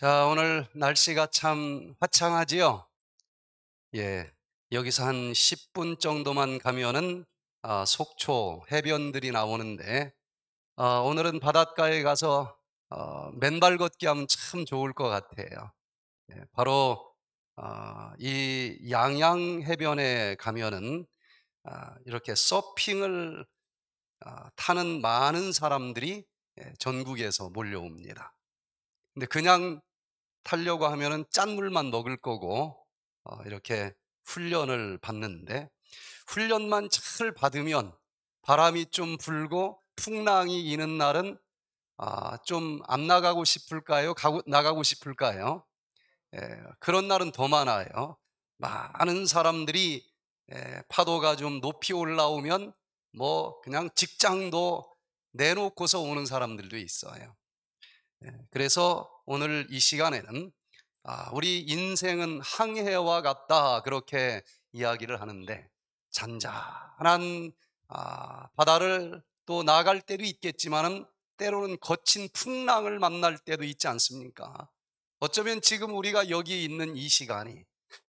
자, 오늘 날씨가 참 화창하지요? 예. 여기서 한 10분 정도만 가면은 아, 속초 해변들이 나오는데 아, 오늘은 바닷가에 가서 어, 맨발 걷기 하면 참 좋을 것 같아요. 예, 바로 어, 이 양양 해변에 가면은 어, 이렇게 서핑을 아, 타는 많은 사람들이 예, 전국에서 몰려옵니다. 근데 그냥 타려고 하면짠 물만 먹을 거고 어, 이렇게 훈련을 받는데 훈련만 잘 받으면 바람이 좀 불고 풍랑이 이는 날은 아, 좀 안 나가고 싶을까요? 가고, 나가고 싶을까요? 예, 그런 날은 더 많아요. 많은 사람들이 예, 파도가 좀 높이 올라오면 뭐 그냥 직장도 내놓고서 오는 사람들도 있어요. 예, 그래서 오늘 이 시간에는 아, 우리 인생은 항해와 같다 그렇게 이야기를 하는데 잔잔한 아, 바다를 또 나갈 때도 있겠지만 때로는 거친 풍랑을 만날 때도 있지 않습니까? 어쩌면 지금 우리가 여기 있는 이 시간이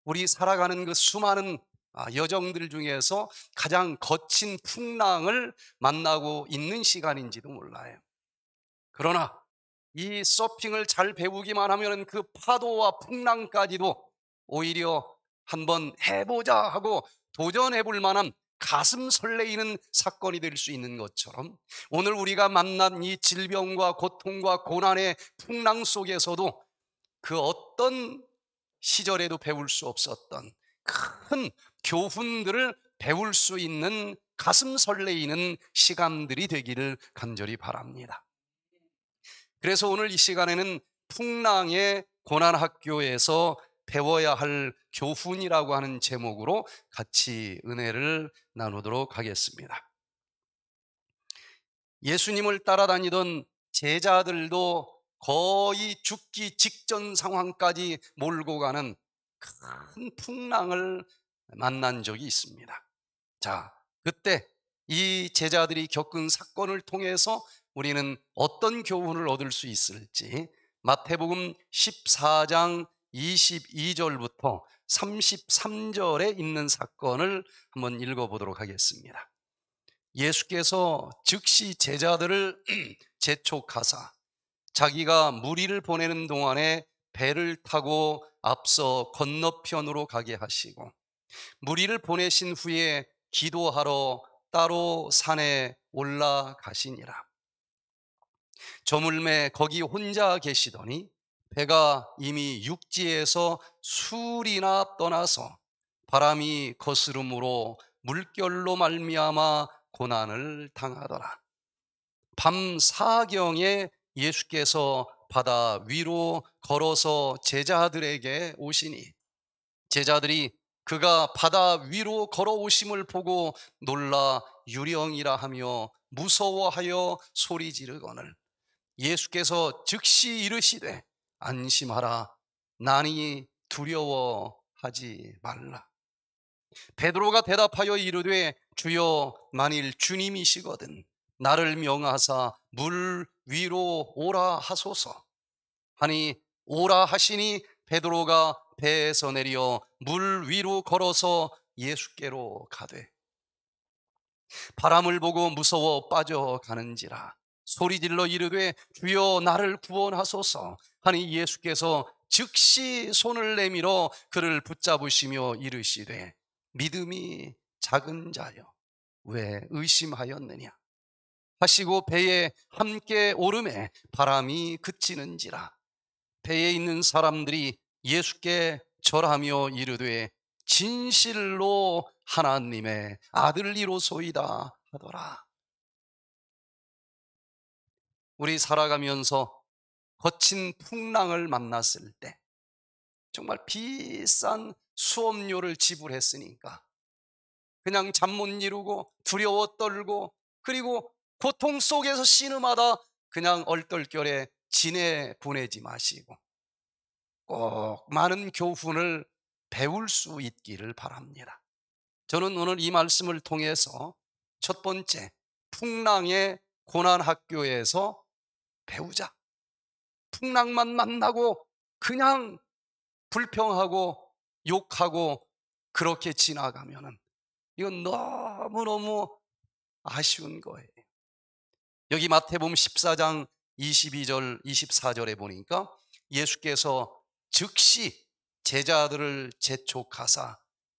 우리 살아가는 그 수많은 아, 여정들 중에서 가장 거친 풍랑을 만나고 있는 시간인지도 몰라요. 그러나 이 서핑을 잘 배우기만 하면 그 파도와 풍랑까지도 오히려 한번 해보자 하고 도전해 볼 만한 가슴 설레이는 사건이 될 수 있는 것처럼 오늘 우리가 만난 이 질병과 고통과 고난의 풍랑 속에서도 그 어떤 시절에도 배울 수 없었던 큰 교훈들을 배울 수 있는 가슴 설레이는 시간들이 되기를 간절히 바랍니다. 그래서 오늘 이 시간에는 풍랑의 고난학교에서 배워야 할 교훈이라고 하는 제목으로 같이 은혜를 나누도록 하겠습니다. 예수님을 따라다니던 제자들도 거의 죽기 직전 상황까지 몰고 가는 큰 풍랑을 만난 적이 있습니다. 자, 그때 이 제자들이 겪은 사건을 통해서 우리는 어떤 교훈을 얻을 수 있을지 마태복음 14장 22절부터 33절에 있는 사건을 한번 읽어보도록 하겠습니다. 예수께서 즉시 제자들을 재촉하사 자기가 무리를 보내는 동안에 배를 타고 앞서 건너편으로 가게 하시고 무리를 보내신 후에 기도하러 따로 산에 올라가시니라. 저물매 거기 혼자 계시더니 배가 이미 육지에서 술이나 떠나서 바람이 거스름으로 물결로 말미암아 고난을 당하더라. 밤 사경에 예수께서 바다 위로 걸어서 제자들에게 오시니 제자들이 그가 바다 위로 걸어오심을 보고 놀라 유령이라 하며 무서워하여 소리 지르거늘 예수께서 즉시 이르시되 안심하라 나니 두려워하지 말라 베드로가 대답하여 이르되 주여 만일 주님이시거든 나를 명하사 물 위로 오라 하소서 하니 오라 하시니 베드로가 배에서 내려 물 위로 걸어서 예수께로 가되 바람을 보고 무서워 빠져가는지라 소리질러 이르되 주여 나를 구원하소서 하니 예수께서 즉시 손을 내밀어 그를 붙잡으시며 이르시되 믿음이 작은 자여 왜 의심하였느냐 하시고 배에 함께 오름에 바람이 그치는지라 배에 있는 사람들이 예수께 절하며 이르되 진실로 하나님의 아들이로소이다 하더라 우리 살아가면서 거친 풍랑을 만났을 때 정말 비싼 수업료를 지불했으니까 그냥 잠 못 이루고 두려워 떨고 그리고 고통 속에서 신음하다 그냥 얼떨결에 지내 보내지 마시고 꼭 많은 교훈을 배울 수 있기를 바랍니다. 저는 오늘 이 말씀을 통해서 첫 번째 풍랑의 고난 학교에서 배우자. 풍랑만 만나고 그냥 불평하고 욕하고 그렇게 지나가면 이건 너무너무 아쉬운 거예요. 여기 마태복 14장 22절 24절에 보니까 예수께서 즉시 제자들을 재촉하사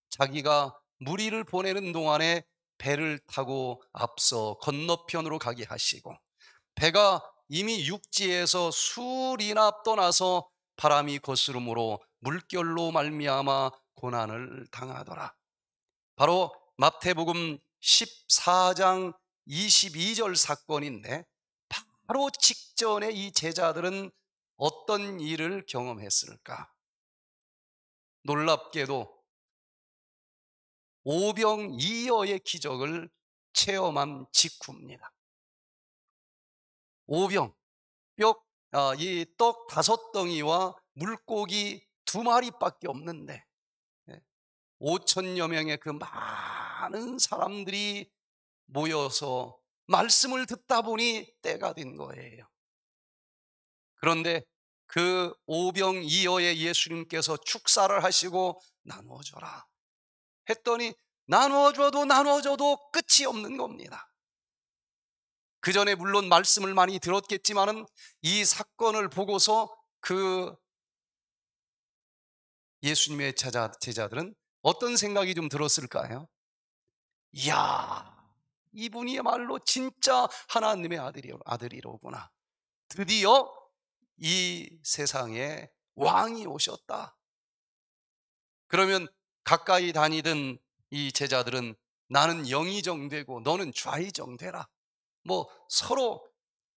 자기가 무리를 보내는 동안에 배를 타고 앞서 건너편으로 가게 하시고 배가 이미 육지에서 술이나 떠나서 바람이 거스름으로 물결로 말미암아 고난을 당하더라. 바로 마태복음 14장 22절 사건인데 바로 직전에 이 제자들은 어떤 일을 경험했을까? 놀랍게도 오병이어의 기적을 체험한 직후입니다. 오병, 뼈, 아, 이떡 다섯 덩이와 물고기 두 마리밖에 없는데 5천여 예, 명의 그 많은 사람들이 모여서 말씀을 듣다 보니 때가 된 거예요. 그런데 그 오병이어에 예수님께서 축사를 하시고 나누어줘라 했더니 나누어줘도 나누어줘도 끝이 없는 겁니다. 그 전에 물론 말씀을 많이 들었겠지만은 이 사건을 보고서 그 예수님의 제자, 제자들은 어떤 생각이 좀 들었을까요? 이야, 이분이야말로 진짜 하나님의 아들이, 아들이로구나. 드디어 이 세상에 왕이 오셨다. 그러면 가까이 다니던 이 제자들은 나는 영이정되고 너는 좌이정되라. 뭐 서로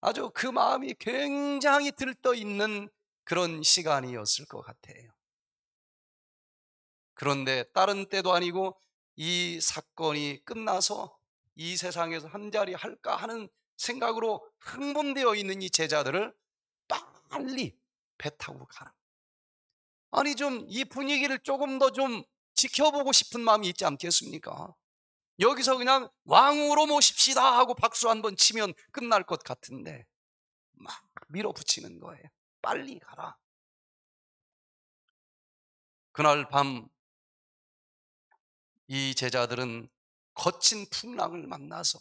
아주 그 마음이 굉장히 들떠 있는 그런 시간이었을 것 같아요. 그런데 다른 때도 아니고 이 사건이 끝나서 이 세상에서 한 자리 할까 하는 생각으로 흥분되어 있는 이 제자들을 빨리 배 타고 가라. 아니 좀 이 분위기를 조금 더 좀 지켜보고 싶은 마음이 있지 않겠습니까? 여기서 그냥 왕으로 모십시다 하고 박수 한 번 치면 끝날 것 같은데 막 밀어붙이는 거예요. 빨리 가라. 그날 밤 이 제자들은 거친 풍랑을 만나서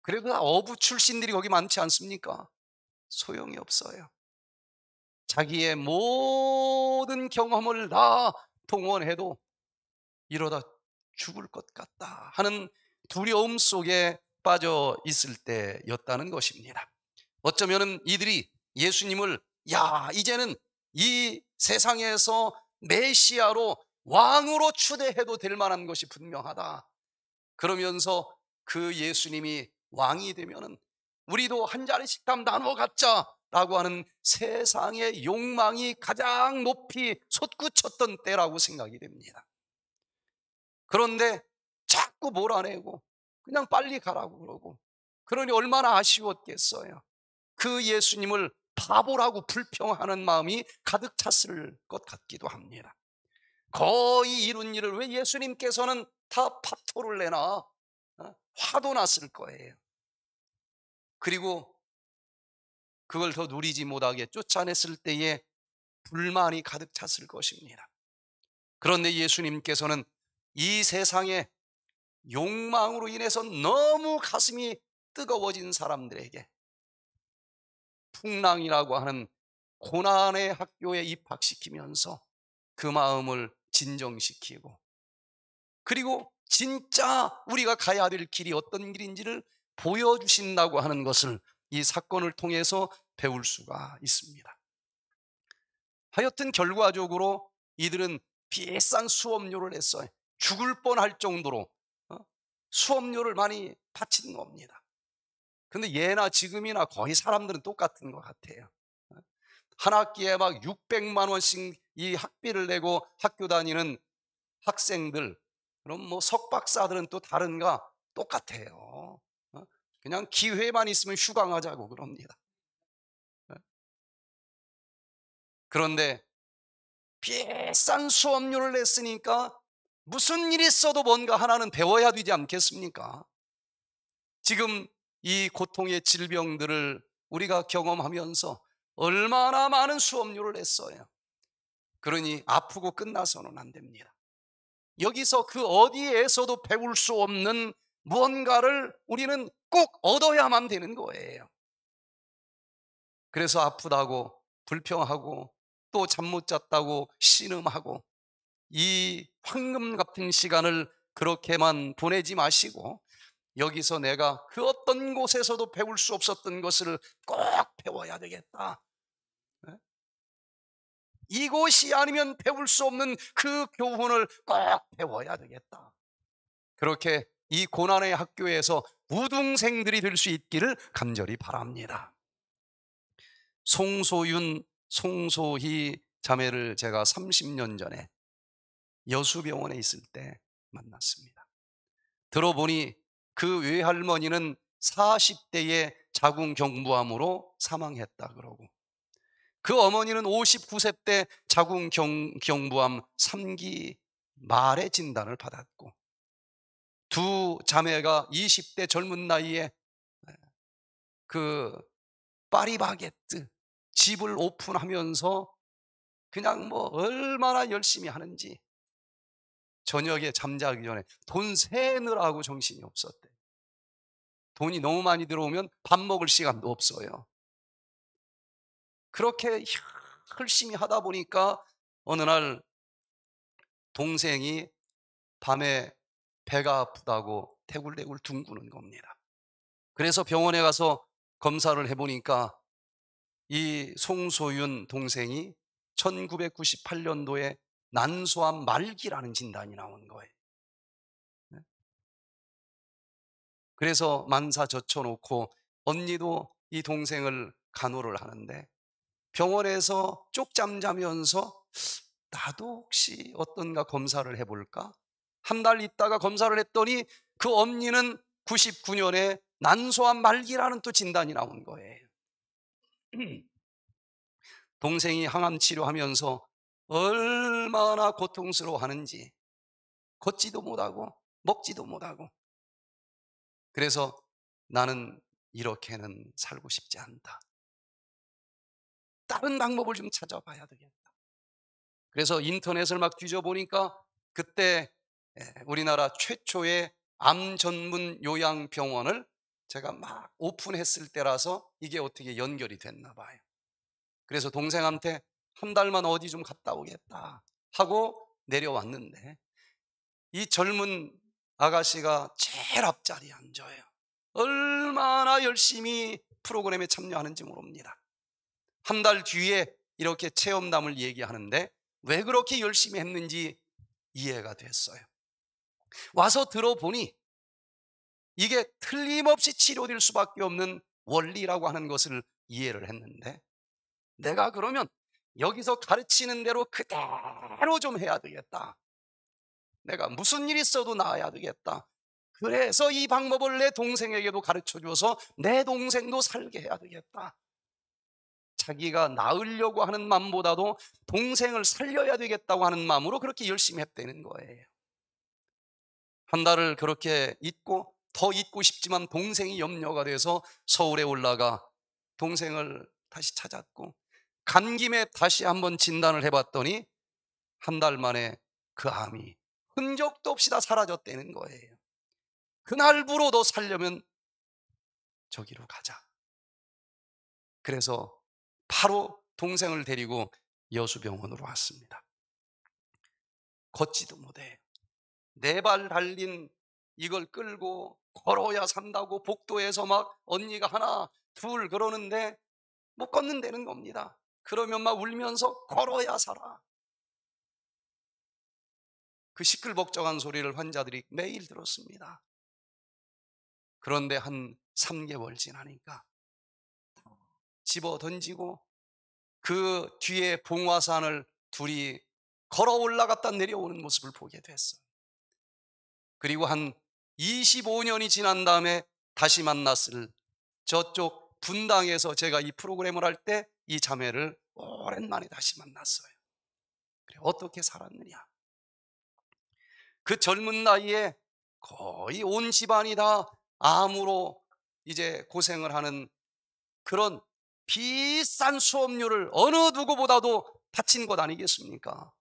그래도 어부 출신들이 거기 많지 않습니까? 소용이 없어요. 자기의 모든 경험을 다 동원해도 이러다 죽을 것 같다 하는 두려움 속에 빠져 있을 때였다는 것입니다. 어쩌면 이들이 예수님을 야 이제는 이 세상에서 메시아로 왕으로 추대해도 될 만한 것이 분명하다. 그러면서 그 예수님이 왕이 되면 우리도 한 자리씩 담 나눠 갖자라고 하는 세상의 욕망이 가장 높이 솟구쳤던 때라고 생각이 됩니다. 그런데 자꾸 몰아내고 그냥 빨리 가라고 그러고 그러니 얼마나 아쉬웠겠어요. 그 예수님을 바보라고 불평하는 마음이 가득 찼을 것 같기도 합니다. 거의 이룬 일을 왜 예수님께서는 다 파토를 내나 어? 화도 났을 거예요. 그리고 그걸 더 누리지 못하게 쫓아냈을 때에 불만이 가득 찼을 것입니다. 그런데 예수님께서는 이 세상에 욕망으로 인해서 너무 가슴이 뜨거워진 사람들에게 풍랑이라고 하는 고난의 학교에 입학시키면서 그 마음을 진정시키고 그리고 진짜 우리가 가야 될 길이 어떤 길인지를 보여주신다고 하는 것을 이 사건을 통해서 배울 수가 있습니다. 하여튼 결과적으로 이들은 비싼 수업료를 냈어요. 죽을 뻔할 정도로 어, 수업료를 많이 바치는 겁니다. 근데 예나 지금이나 거의 사람들은 똑같은 것 같아요. 어, 한 학기에 막 600만 원씩 이 학비를 내고 학교 다니는 학생들, 그럼 뭐 석박사들은 또 다른가 똑같아요. 어, 그냥 기회만 있으면 휴강하자고 그럽니다. 그런데 비싼 수업료를 냈으니까 무슨 일이 있어도 뭔가 하나는 배워야 되지 않겠습니까? 지금 이 고통의 질병들을 우리가 경험하면서 얼마나 많은 수업료를 냈어요. 그러니 아프고 끝나서는 안 됩니다. 여기서 그 어디에서도 배울 수 없는 무언가를 우리는 꼭 얻어야만 되는 거예요. 그래서 아프다고 불평하고 또 잠 못 잤다고 신음하고 이 황금 같은 시간을 그렇게만 보내지 마시고 여기서 내가 그 어떤 곳에서도 배울 수 없었던 것을 꼭 배워야 되겠다. 예? 이곳이 아니면 배울 수 없는 그 교훈을 꼭 배워야 되겠다. 그렇게 이 고난의 학교에서 우등생들이 될 수 있기를 간절히 바랍니다. 송소윤, 송소희 자매를 제가 30년 전에 여수병원에 있을 때 만났습니다. 들어보니 그 외할머니는 40대에 자궁 경부암으로 사망했다 그러고 그 어머니는 59세 때 자궁 경, 부암 3기 말의 진단을 받았고 두 자매가 20대 젊은 나이에 네, 그 파리바게뜨 집을 오픈하면서 그냥 뭐 얼마나 열심히 하는지 저녁에 잠자기 전에 돈 세느라고 정신이 없었대. 돈이 너무 많이 들어오면 밥 먹을 시간도 없어요. 그렇게 열심히 하다 보니까 어느 날 동생이 밤에 배가 아프다고 태굴대굴 둥구는 겁니다. 그래서 병원에 가서 검사를 해보니까 이 송소윤 동생이 1998년도에 난소암 말기라는 진단이 나온 거예요. 네. 그래서 만사 젖혀놓고 언니도 이 동생을 간호를 하는데 병원에서 쪽잠 자면서 나도 혹시 어떤가 검사를 해볼까? 한 달 있다가 검사를 했더니 그 언니는 99년에 난소암 말기라는 또 진단이 나온 거예요. 동생이 항암 치료하면서 얼마나 고통스러워하는지 걷지도 못하고 먹지도 못하고 그래서 나는 이렇게는 살고 싶지 않다. 다른 방법을 좀 찾아봐야 되겠다. 그래서 인터넷을 막 뒤져보니까 그때 예, 우리나라 최초의 암 전문 요양병원을 제가 막 오픈했을 때라서 이게 어떻게 연결이 됐나 봐요. 그래서 동생한테 한 달만 어디 좀 갔다 오겠다 하고 내려왔는데 이 젊은 아가씨가 제일 앞자리에 앉아요. 얼마나 열심히 프로그램에 참여하는지 모릅니다. 한 달 뒤에 이렇게 체험담을 얘기하는데 왜 그렇게 열심히 했는지 이해가 됐어요. 와서 들어보니 이게 틀림없이 치료될 수밖에 없는 원리라고 하는 것을 이해를 했는데 내가 그러면 여기서 가르치는 대로 그대로 좀 해야 되겠다. 내가 무슨 일 있어도 나아야 되겠다. 그래서 이 방법을 내 동생에게도 가르쳐 줘서 내 동생도 살게 해야 되겠다. 자기가 나으려고 하는 마음보다도 동생을 살려야 되겠다고 하는 마음으로 그렇게 열심히 했다는 거예요. 한 달을 그렇게 잊고 더 잊고 싶지만 동생이 염려가 돼서 서울에 올라가 동생을 다시 찾았고 간 김에 다시 한 번 진단을 해봤더니 한 달 만에 그 암이 흔적도 없이 다 사라졌다는 거예요. 그날부로 너 살려면 저기로 가자. 그래서 바로 동생을 데리고 여수병원으로 왔습니다. 걷지도 못해. 네 발 달린 이걸 끌고 걸어야 산다고 복도에서 막 언니가 하나, 둘 그러는데 못 걷는다는 겁니다. 그러면 막 울면서 걸어야 살아. 그 시끌벅적한 소리를 환자들이 매일 들었습니다. 그런데 한 3개월 지나니까 집어 던지고 그 뒤에 봉화산을 둘이 걸어 올라갔다 내려오는 모습을 보게 됐어요. 그리고 한 25년이 지난 다음에 다시 만났을 저쪽 분당에서 제가 이 프로그램을 할때 이 자매를 오랜만에 다시 만났어요. 그래, 어떻게 살았느냐? 그 젊은 나이에 거의 온 집안이 다 암으로 이제 고생을 하는 그런 비싼 수업료를 어느 누구보다도 바친 것 아니겠습니까?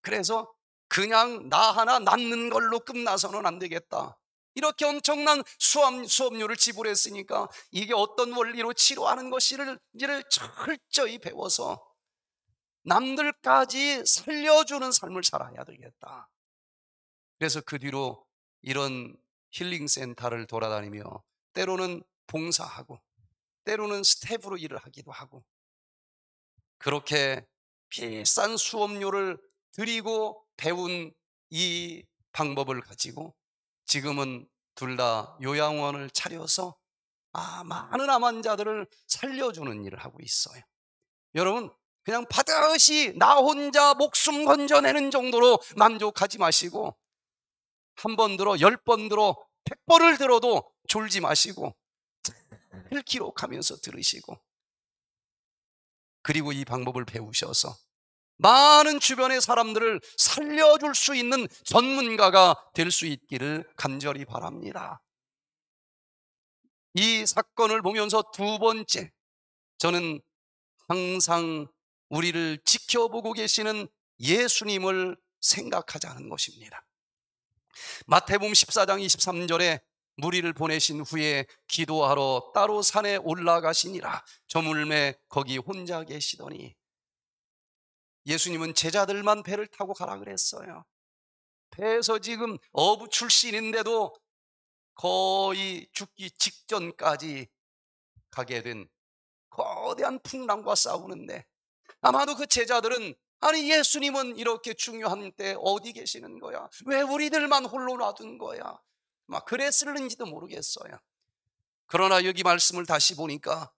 그래서 그냥 나 하나 낳는 걸로 끝나서는 안 되겠다. 이렇게 엄청난 수업, 수업료를 지불했으니까 이게 어떤 원리로 치료하는 것인지를 철저히 배워서 남들까지 살려주는 삶을 살아야 되겠다. 그래서 그 뒤로 이런 힐링 센터를 돌아다니며 때로는 봉사하고 때로는 스텝으로 일을 하기도 하고 그렇게 비싼 수업료를 드리고 배운 이 방법을 가지고 지금은 둘 다 요양원을 차려서 아, 많은 암환자들을 살려주는 일을 하고 있어요. 여러분, 그냥 바다시 나 혼자 목숨 건져내는 정도로 만족하지 마시고, 한 번 들어, 열 번 들어, 백 번을 들어도 졸지 마시고, 잘 기록하면서 들으시고, 그리고 이 방법을 배우셔서 많은 주변의 사람들을 살려줄 수 있는 전문가가 될 수 있기를 간절히 바랍니다. 이 사건을 보면서 두 번째, 저는 항상 우리를 지켜보고 계시는 예수님을 생각하자는 것입니다. 마태복음 14장 23절에 무리를 보내신 후에 기도하러 따로 산에 올라가시니라 저물매 거기 혼자 계시더니 예수님은 제자들만 배를 타고 가라 그랬어요. 배에서 지금 어부 출신인데도 거의 죽기 직전까지 가게 된 거대한 풍랑과 싸우는데 아마도 그 제자들은 아니 예수님은 이렇게 중요한 때 어디 계시는 거야? 왜 우리들만 홀로 놔둔 거야? 막 그랬을는지도 모르겠어요. 그러나 여기 말씀을 다시 보니까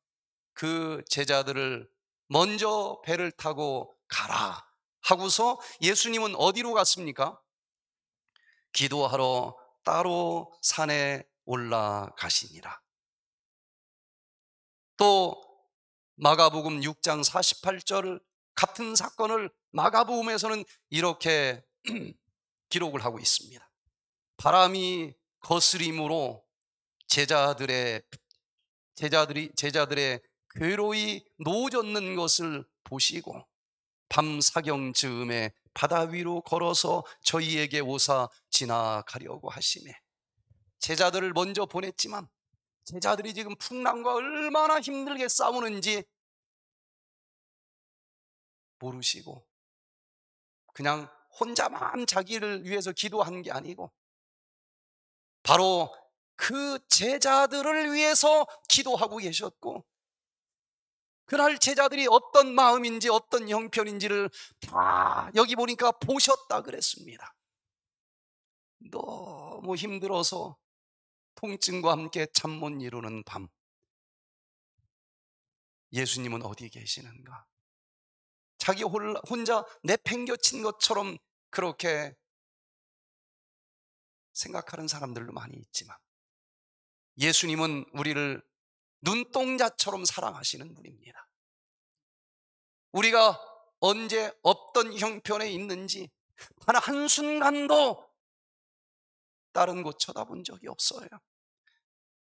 그 제자들을 먼저 배를 타고 가라 하고서 예수님은 어디로 갔습니까? 기도하러 따로 산에 올라가시니라. 또 마가복음 6장 48절 같은 사건을 마가복음에서는 이렇게 기록을 하고 있습니다. 바람이 거스림으로 제자들의 제자들이 제자들의 괴로이 노졌는 것을 보시고 밤 사경 즈음에 바다 위로 걸어서 저희에게 오사 지나가려고 하시네. 제자들을 먼저 보냈지만 제자들이 지금 풍랑과 얼마나 힘들게 싸우는지 모르시고 그냥 혼자만 자기를 위해서 기도한 게 아니고 바로 그 제자들을 위해서 기도하고 계셨고 그날 제자들이 어떤 마음인지 어떤 형편인지를 다 여기 보니까 보셨다 그랬습니다. 너무 힘들어서 통증과 함께 잠 못 이루는 밤. 예수님은 어디 계시는가? 자기 혼자 내팽겨친 것처럼 그렇게 생각하는 사람들도 많이 있지만 예수님은 우리를 눈동자처럼 사랑하시는 분입니다. 우리가 언제 없던 형편에 있는지 하 한순간도 다른 곳 쳐다본 적이 없어요.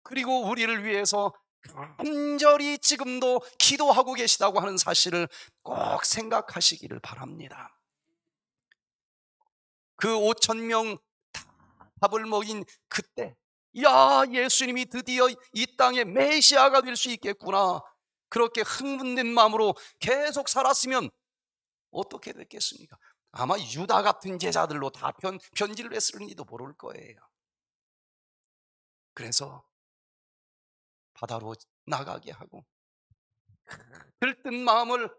그리고 우리를 위해서 간절히 지금도 기도하고 계시다고 하는 사실을 꼭 생각하시기를 바랍니다. 그 5천 명 밥을 먹인 그때 야, 예수님이 드디어 이 땅의 메시아가 될 수 있겠구나. 그렇게 흥분된 마음으로 계속 살았으면 어떻게 됐겠습니까? 아마 유다 같은 제자들로 다 편, 편지를 했을지도 모를 거예요. 그래서 바다로 나가게 하고 들뜬 마음을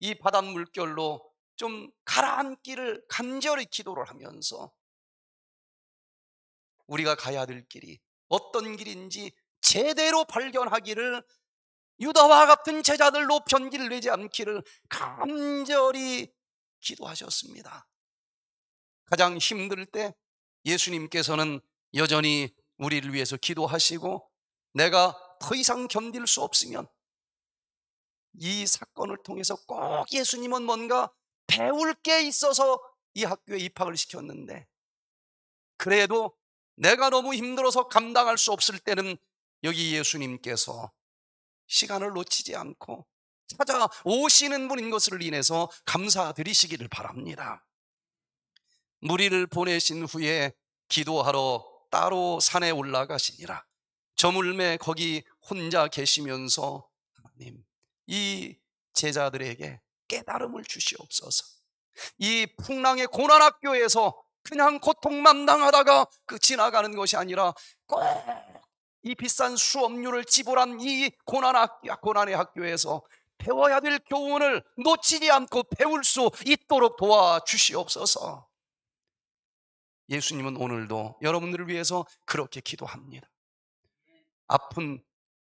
이 바닷물결로 좀 가라앉기를 간절히 기도를 하면서 우리가 가야 될 길이 어떤 길인지 제대로 발견하기를 유다와 같은 제자들로 변기를 내지 않기를 간절히 기도하셨습니다. 가장 힘들 때 예수님께서는 여전히 우리를 위해서 기도하시고 내가 더 이상 견딜 수 없으면 이 사건을 통해서 꼭 예수님은 뭔가 배울 게 있어서 이 학교에 입학을 시켰는데 그래도 내가 너무 힘들어서 감당할 수 없을 때는 여기 예수님께서 시간을 놓치지 않고 찾아오시는 분인 것을 인해서 감사드리시기를 바랍니다. 무리를 보내신 후에 기도하러 따로 산에 올라가시니라. 저물매 거기 혼자 계시면서 하나님, 이 제자들에게 깨달음을 주시옵소서. 이 풍랑의 고난학교에서 그냥 고통만 당하다가 그 지나가는 것이 아니라 꼭이 비싼 수업료를 지불한 이 고난 학교, 고난의 학교에서 배워야 될 교훈을 놓치지 않고 배울 수 있도록 도와주시옵소서. 예수님은 오늘도 여러분들을 위해서 그렇게 기도합니다. 아픈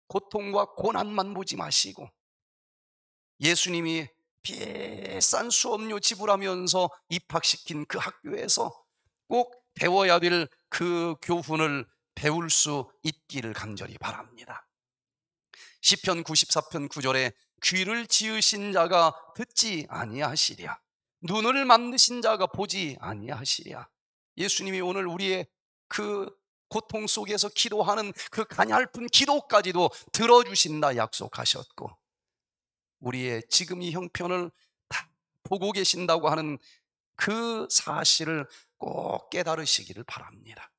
고통과 고난만 보지 마시고 예수님이 비싼 수업료 지불하면서 입학시킨 그 학교에서 꼭 배워야 될 그 교훈을 배울 수 있기를 간절히 바랍니다. 시편 94편 9절에 귀를 지으신 자가 듣지 아니하시랴 눈을 만드신 자가 보지 아니하시랴 예수님이 오늘 우리의 그 고통 속에서 기도하는 그 가냘픈 기도까지도 들어주신다 약속하셨고 우리의 지금 이 형편을 다 보고 계신다고 하는 그 사실을 꼭 깨달으시기를 바랍니다.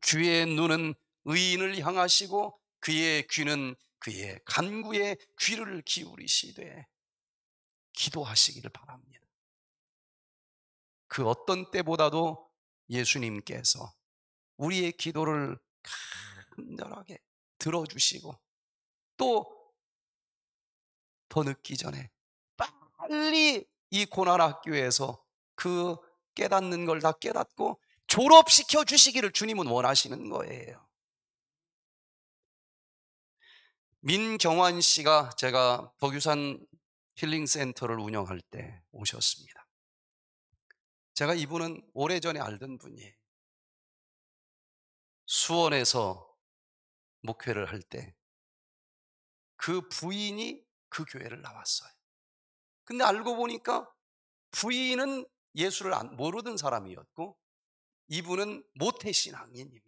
주의 눈은 의인을 향하시고 그의 귀는 그의 간구에 귀를 기울이시되 기도하시기를 바랍니다. 그 어떤 때보다도 예수님께서 우리의 기도를 간절하게 들어주시고 또더 늦기 전에 빨리 이 고난 학교에서 그 깨닫는 걸 다 깨닫고 졸업시켜 주시기를 주님은 원하시는 거예요. 민경환 씨가 제가 덕유산 힐링센터를 운영할 때 오셨습니다. 제가 이분은 오래전에 알던 분이에요. 수원에서 목회를 할 때 그 부인이 그 교회를 나왔어요. 근데 알고 보니까 부인은 예수를 모르던 사람이었고 이분은 모태신앙인입니다.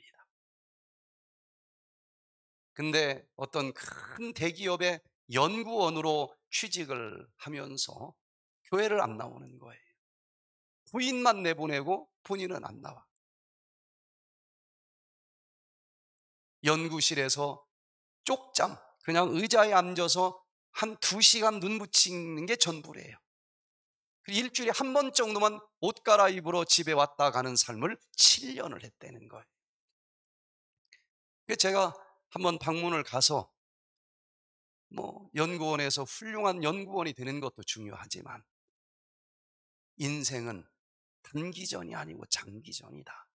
근데 어떤 큰 대기업의 연구원으로 취직을 하면서 교회를 안 나오는 거예요. 부인만 내보내고 본인은 안 나와. 연구실에서 쪽잠, 그냥 의자에 앉아서 한 두시간눈 붙이는 게 전부래요. 일주일에 한 번 정도만 옷 갈아입으러 집에 왔다 가는 삶을 7년을 했다는 거예요. 제가 한 번 방문을 가서 뭐 연구원에서 훌륭한 연구원이 되는 것도 중요하지만 인생은 단기전이 아니고 장기전이다.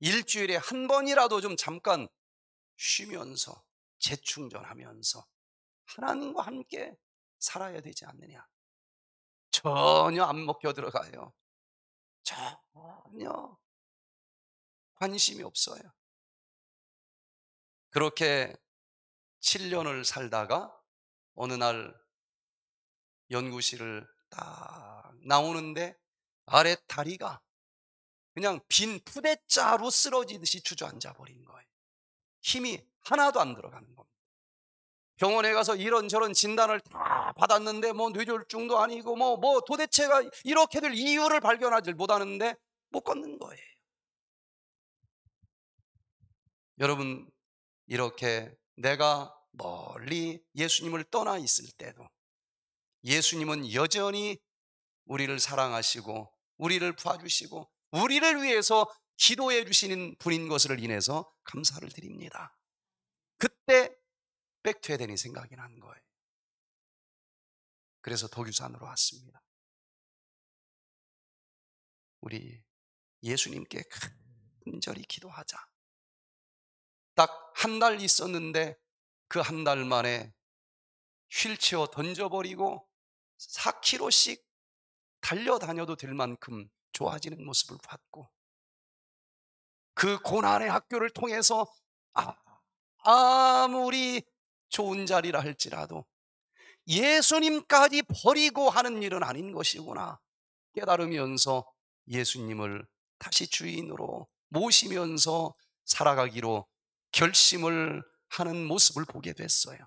일주일에 한 번이라도 좀 잠깐 쉬면서 재충전하면서 하나님과 함께 살아야 되지 않느냐. 전혀 안 먹혀 들어가요. 전혀 관심이 없어요. 그렇게 7년을 살다가 어느 날 연구실을 딱 나오는데 아래 다리가 그냥 빈 푸대자로 쓰러지듯이 주저앉아 버린 거예요. 힘이 하나도 안 들어가는 겁니다. 병원에 가서 이런저런 진단을 다 받았는데 뭐 뇌졸중도 아니고 뭐뭐 뭐 도대체가 이렇게 될 이유를 발견하지 못하는데 못 걷는 거예요. 여러분 이렇게 내가 멀리 예수님을 떠나 있을 때도 예수님은 여전히 우리를 사랑하시고 우리를 봐주시고 우리를 위해서 기도해 주시는 분인 것을 인해서 감사를 드립니다. 그때 백투에덴니 생각이 난 거예요. 그래서 도유산으로 왔습니다. 우리 예수님께 간절히 기도하자. 딱 한 달 있었는데 그 한 달 만에 휠체어 던져버리고 4km씩 달려다녀도 될 만큼 좋아지는 모습을 봤고 그 고난의 학교를 통해서 아, 아무리 좋은 자리라 할지라도 예수님까지 버리고 하는 일은 아닌 것이구나 깨달으면서 예수님을 다시 주인으로 모시면서 살아가기로 결심을 하는 모습을 보게 됐어요.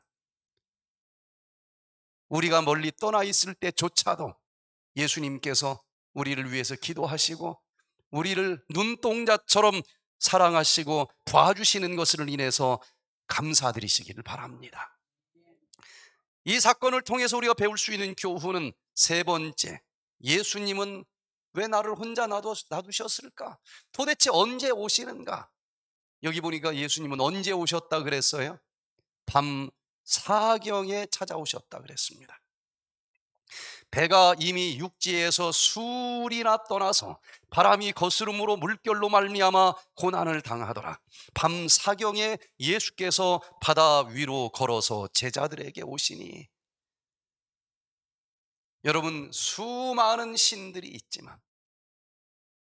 우리가 멀리 떠나 있을 때조차도 예수님께서 우리를 위해서 기도하시고 우리를 눈동자처럼 사랑하시고 봐주시는 것을 인해서 감사드리시기를 바랍니다. 이 사건을 통해서 우리가 배울 수 있는 교훈은 세 번째, 예수님은 왜 나를 혼자 놔두, 셨을까 도대체 언제 오시는가? 여기 보니까 예수님은 언제 오셨다 그랬어요? 밤 사경에 찾아오셨다 그랬습니다. 배가 이미 육지에서 술이나 떠나서 바람이 거스름으로 물결로 말미암아 고난을 당하더라. 밤 사경에 예수께서 바다 위로 걸어서 제자들에게 오시니 여러분 수많은 신들이 있지만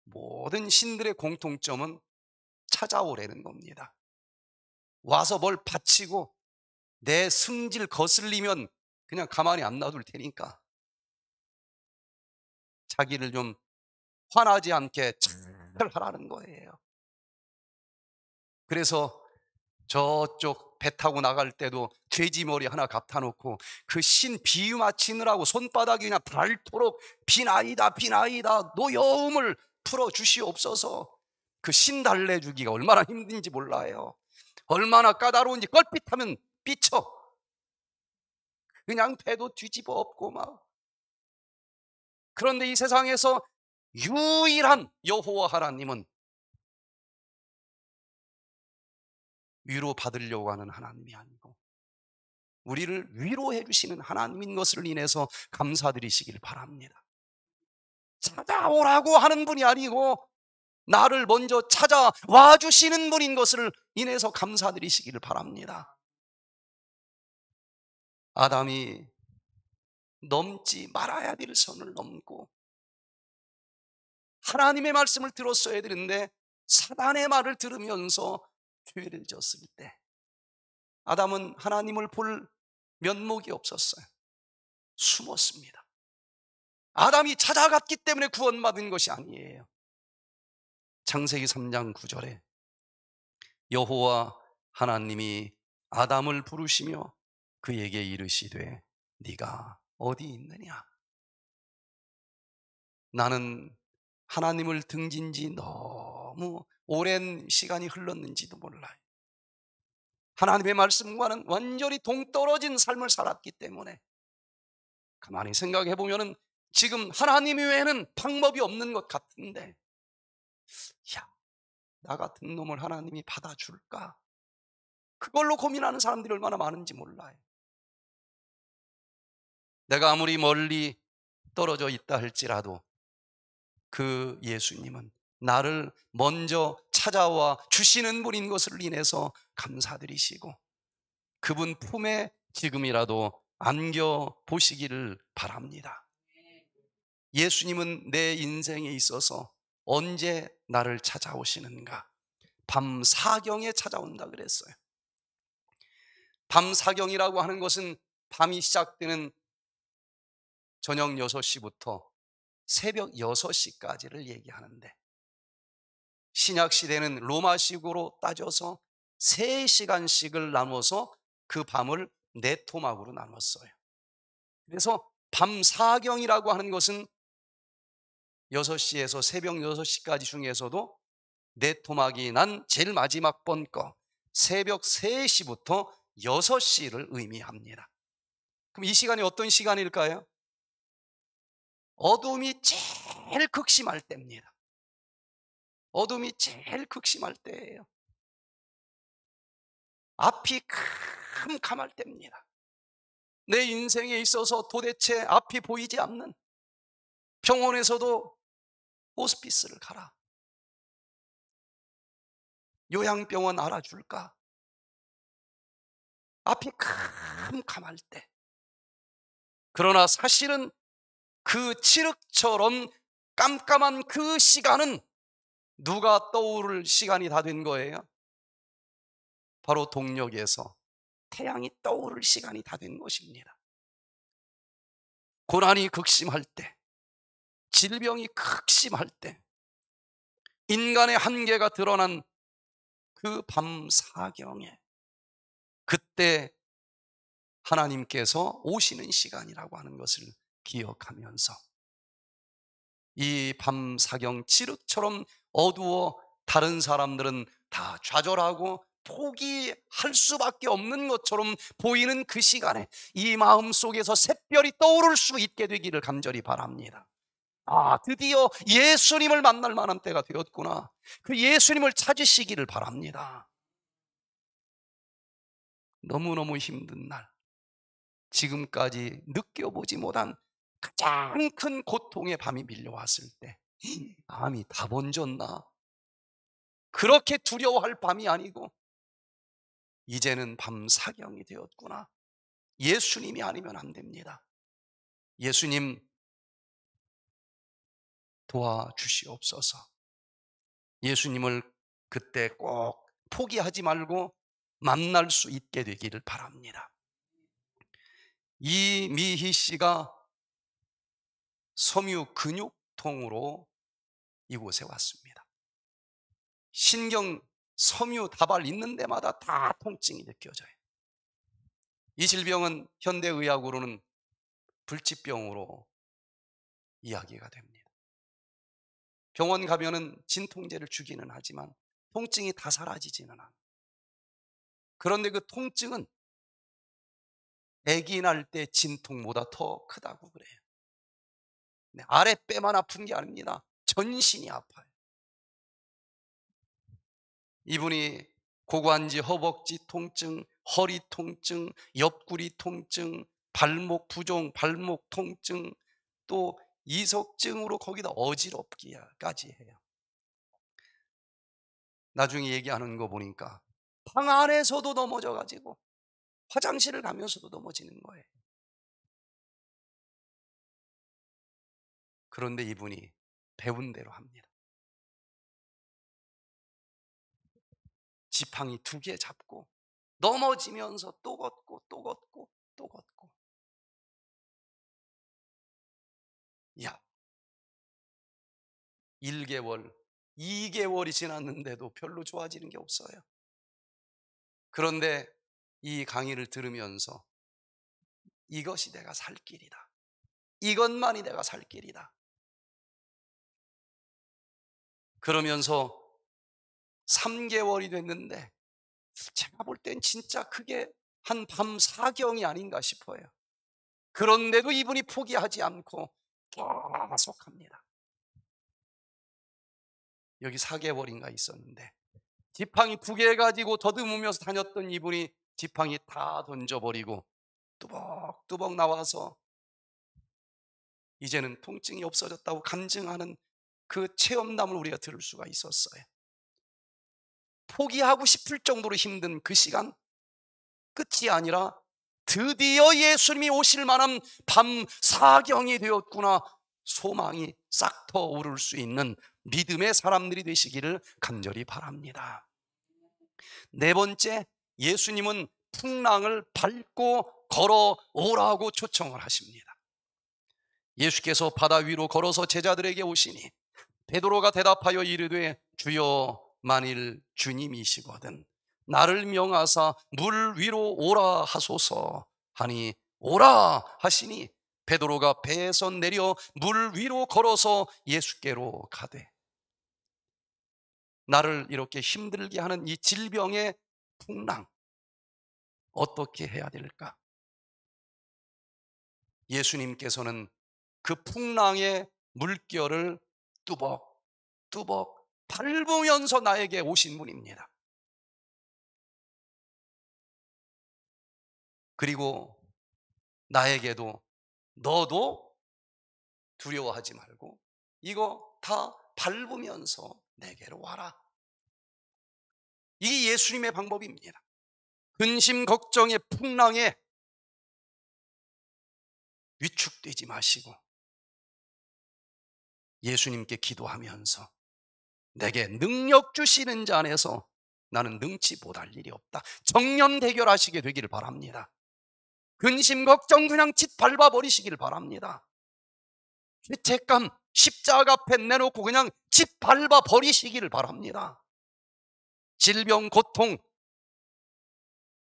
모든 신들의 공통점은 찾아오라는 겁니다. 와서 뭘 바치고 내 승질 거슬리면 그냥 가만히 안 놔둘 테니까 자기를 좀 화나지 않게 잘 음. 하라는 거예요. 그래서 저쪽 배 타고 나갈 때도 돼지머리 하나 갖다 놓고 그 신 비맞히느라고 손바닥이 그냥 닳도록 비나이다 비나이다 노여움을 풀어주시옵소서 그 신 달래주기가 얼마나 힘든지 몰라요 얼마나 까다로운지 껄핏하면 삐쳐 그냥 배도 뒤집어 엎고 막 그런데 이 세상에서 유일한 여호와 하나님은 위로 받으려고 하는 하나님이 아니고 우리를 위로해 주시는 하나님인 것을 인해서 감사드리시길 바랍니다. 찾아오라고 하는 분이 아니고 나를 먼저 찾아와 주시는 분인 것을 인해서 감사드리시길 바랍니다. 아담이 넘지 말아야 될 선을 넘고 하나님의 말씀을 들었어야 되는데 사단의 말을 들으면서 죄를 졌을 때 아담은 하나님을 볼 면목이 없었어요. 숨었습니다. 아담이 찾아갔기 때문에 구원받은 것이 아니에요. 창세기 3장 9절에 여호와 하나님이 아담을 부르시며 그에게 이르시되 네가 어디 있느냐? 나는 하나님을 등진 지 너무 오랜 시간이 흘렀는지도 몰라요. 하나님의 말씀과는 완전히 동떨어진 삶을 살았기 때문에 가만히 생각해 보면 지금 하나님 외에는 방법이 없는 것 같은데, 야, 나 같은 놈을 하나님이 받아줄까? 그걸로 고민하는 사람들이 얼마나 많은지 몰라요. 내가 아무리 멀리 떨어져 있다 할지라도 그 예수님은 나를 먼저 찾아와 주시는 분인 것을 인해서 감사드리시고 그분 품에 지금이라도 안겨 보시기를 바랍니다. 예수님은 내 인생에 있어서 언제 나를 찾아오시는가? 밤 사경에 찾아온다 그랬어요. 밤 사경이라고 하는 것은 밤이 시작되는 저녁 6시부터 새벽 6시까지를 얘기하는데 신약 시대는 로마식으로 따져서 3시간씩을 나눠서 그 밤을 네 토막으로 나눴어요. 그래서 밤 사경이라고 하는 것은 6시에서 새벽 6시까지 중에서도 네 토막이 난 제일 마지막 번 거, 새벽 3시부터 6시를 의미합니다. 그럼 이 시간이 어떤 시간일까요? 어둠이 제일 극심할 때입니다. 어둠이 제일 극심할 때예요. 앞이 캄캄할 때입니다. 내 인생에 있어서 도대체 앞이 보이지 않는 병원에서도 호스피스를 가라. 요양병원 알아줄까? 앞이 캄캄할 때. 그러나 사실은 그 칠흑처럼 깜깜한 그 시간은 누가 떠오를 시간이 다 된 거예요? 바로 동력에서 태양이 떠오를 시간이 다 된 것입니다. 고난이 극심할 때, 질병이 극심할 때, 인간의 한계가 드러난 그 밤 사경에 그때 하나님께서 오시는 시간이라고 하는 것을 기억하면서 이 밤 사경 지륵처럼 어두워 다른 사람들은 다 좌절하고 포기할 수밖에 없는 것처럼 보이는 그 시간에 이 마음 속에서 샛별이 떠오를 수 있게 되기를 간절히 바랍니다. 아, 드디어 예수님을 만날 만한 때가 되었구나. 그 예수님을 찾으시기를 바랍니다. 너무너무 힘든 날, 지금까지 느껴보지 못한 가장 큰 고통의 밤이 밀려왔을 때 암이 다 번졌나? 그렇게 두려워할 밤이 아니고 이제는 밤 사경이 되었구나. 예수님이 아니면 안 됩니다. 예수님 도와주시옵소서. 예수님을 그때 꼭 포기하지 말고 만날 수 있게 되기를 바랍니다. 이미희 씨가 섬유 근육통으로 이곳에 왔습니다. 신경 섬유 다발 있는 데마다 다 통증이 느껴져요. 이 질병은 현대의학으로는 불치병으로 이야기가 됩니다. 병원 가면은 진통제를 주기는 하지만 통증이 다 사라지지는 않아. 요 그런데 그 통증은 아기 날 때 진통보다 더 크다고 그래요. 네, 아랫배만 아픈 게 아닙니다. 전신이 아파요. 이분이 고관지, 허벅지 통증, 허리 통증, 옆구리 통증, 발목 부종, 발목 통증, 또 이석증으로 거기다 어지럽기까지 해요. 나중에 얘기하는 거 보니까 방 안에서도 넘어져 가지고 화장실을 가면서도 넘어지는 거예요. 그런데 이분이 배운 대로 합니다. 지팡이 두 개 잡고 넘어지면서 또 걷고 또 걷고 또 걷고 야 1개월 2개월이 지났는데도 별로 좋아지는 게 없어요 그런데 이 강의를 들으면서 이것이 내가 살 길이다 이것만이 내가 살 길이다 그러면서 3개월이 됐는데 제가 볼 땐 진짜 그게 한 밤 사경이 아닌가 싶어요. 그런데도 이분이 포기하지 않고 계속 합니다. 여기 4개월인가 있었는데 지팡이 두 개 가지고 더듬으면서 다녔던 이분이 지팡이 다 던져버리고 뚜벅뚜벅 나와서 이제는 통증이 없어졌다고 간증하는 그 체험담을 우리가 들을 수가 있었어요. 포기하고 싶을 정도로 힘든 그 시간 끝이 아니라 드디어 예수님이 오실 만한 밤 사경이 되었구나 소망이 싹 터오를 수 있는 믿음의 사람들이 되시기를 간절히 바랍니다. 네 번째, 예수님은 풍랑을 밟고 걸어오라고 초청을 하십니다. 예수께서 바다 위로 걸어서 제자들에게 오시니 베드로가 대답하여 이르되 주여 만일 주님이시거든 나를 명하사 물 위로 오라 하소서 하니 오라 하시니 베드로가 배에서 내려 물 위로 걸어서 예수께로 가되 나를 이렇게 힘들게 하는 이 질병의 풍랑 어떻게 해야 될까? 예수님께서는 그 풍랑의 물결을 뚜벅 뚜벅 밟으면서 나에게 오신 분입니다. 그리고 나에게도 너도 두려워하지 말고 이거 다 밟으면서 내게로 와라. 이게 예수님의 방법입니다. 근심 걱정의 풍랑에 위축되지 마시고 예수님께 기도하면서 내게 능력 주시는 자 안에서 나는 능치 못할 일이 없다. 정년 대결하시게 되기를 바랍니다. 근심 걱정 그냥 짓 밟아버리시길 바랍니다. 죄책감 십자가 앞에 내놓고 그냥 짓 밟아버리시기를 바랍니다. 질병 고통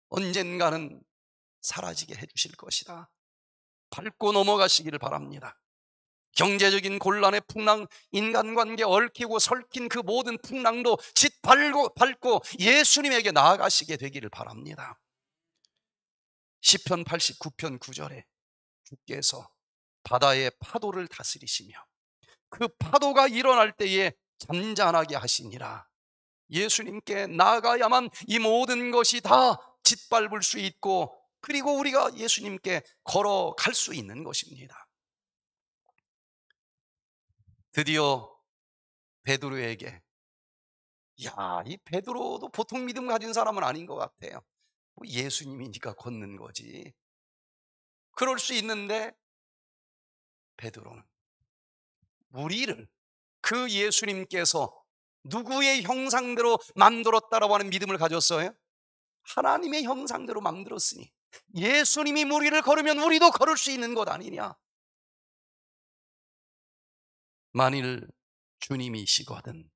언젠가는 사라지게 해주실 것이다. 밟고 넘어가시기를 바랍니다. 경제적인 곤란의 풍랑, 인간관계 얽히고 설킨 그 모든 풍랑도 짓밟고 밟고 예수님에게 나아가시게 되기를 바랍니다. 시편 89편 9절에 주께서 바다의 파도를 다스리시며 그 파도가 일어날 때에 잠잠하게 하시니라. 예수님께 나아가야만 이 모든 것이 다 짓밟을 수 있고 그리고 우리가 예수님께 걸어갈 수 있는 것입니다. 드디어 베드로에게 야, 이 베드로도 보통 믿음 가진 사람은 아닌 것 같아요. 뭐 예수님이니까 걷는 거지. 그럴 수 있는데 베드로는 우리를 그 예수님께서 누구의 형상대로 만들었다라고 하는 믿음을 가졌어요? 하나님의 형상대로 만들었으니 예수님이 우리를 걸으면 우리도 걸을 수 있는 것 아니냐? 만일 주님이시거든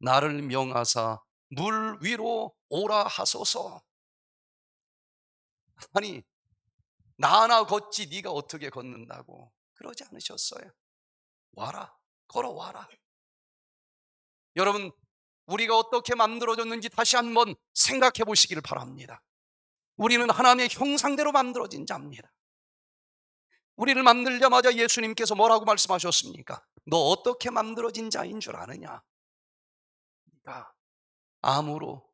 나를 명하사 물 위로 오라 하소서. 아니 나 하나 걷지 네가 어떻게 걷는다고 그러지 않으셨어요. 와라 걸어와라. 여러분 우리가 어떻게 만들어졌는지 다시 한번 생각해 보시기를 바랍니다. 우리는 하나님의 형상대로 만들어진 자입니다. 우리를 만들자마자 예수님께서 뭐라고 말씀하셨습니까? 너 어떻게 만들어진 자인 줄 아느냐? 네가 암으로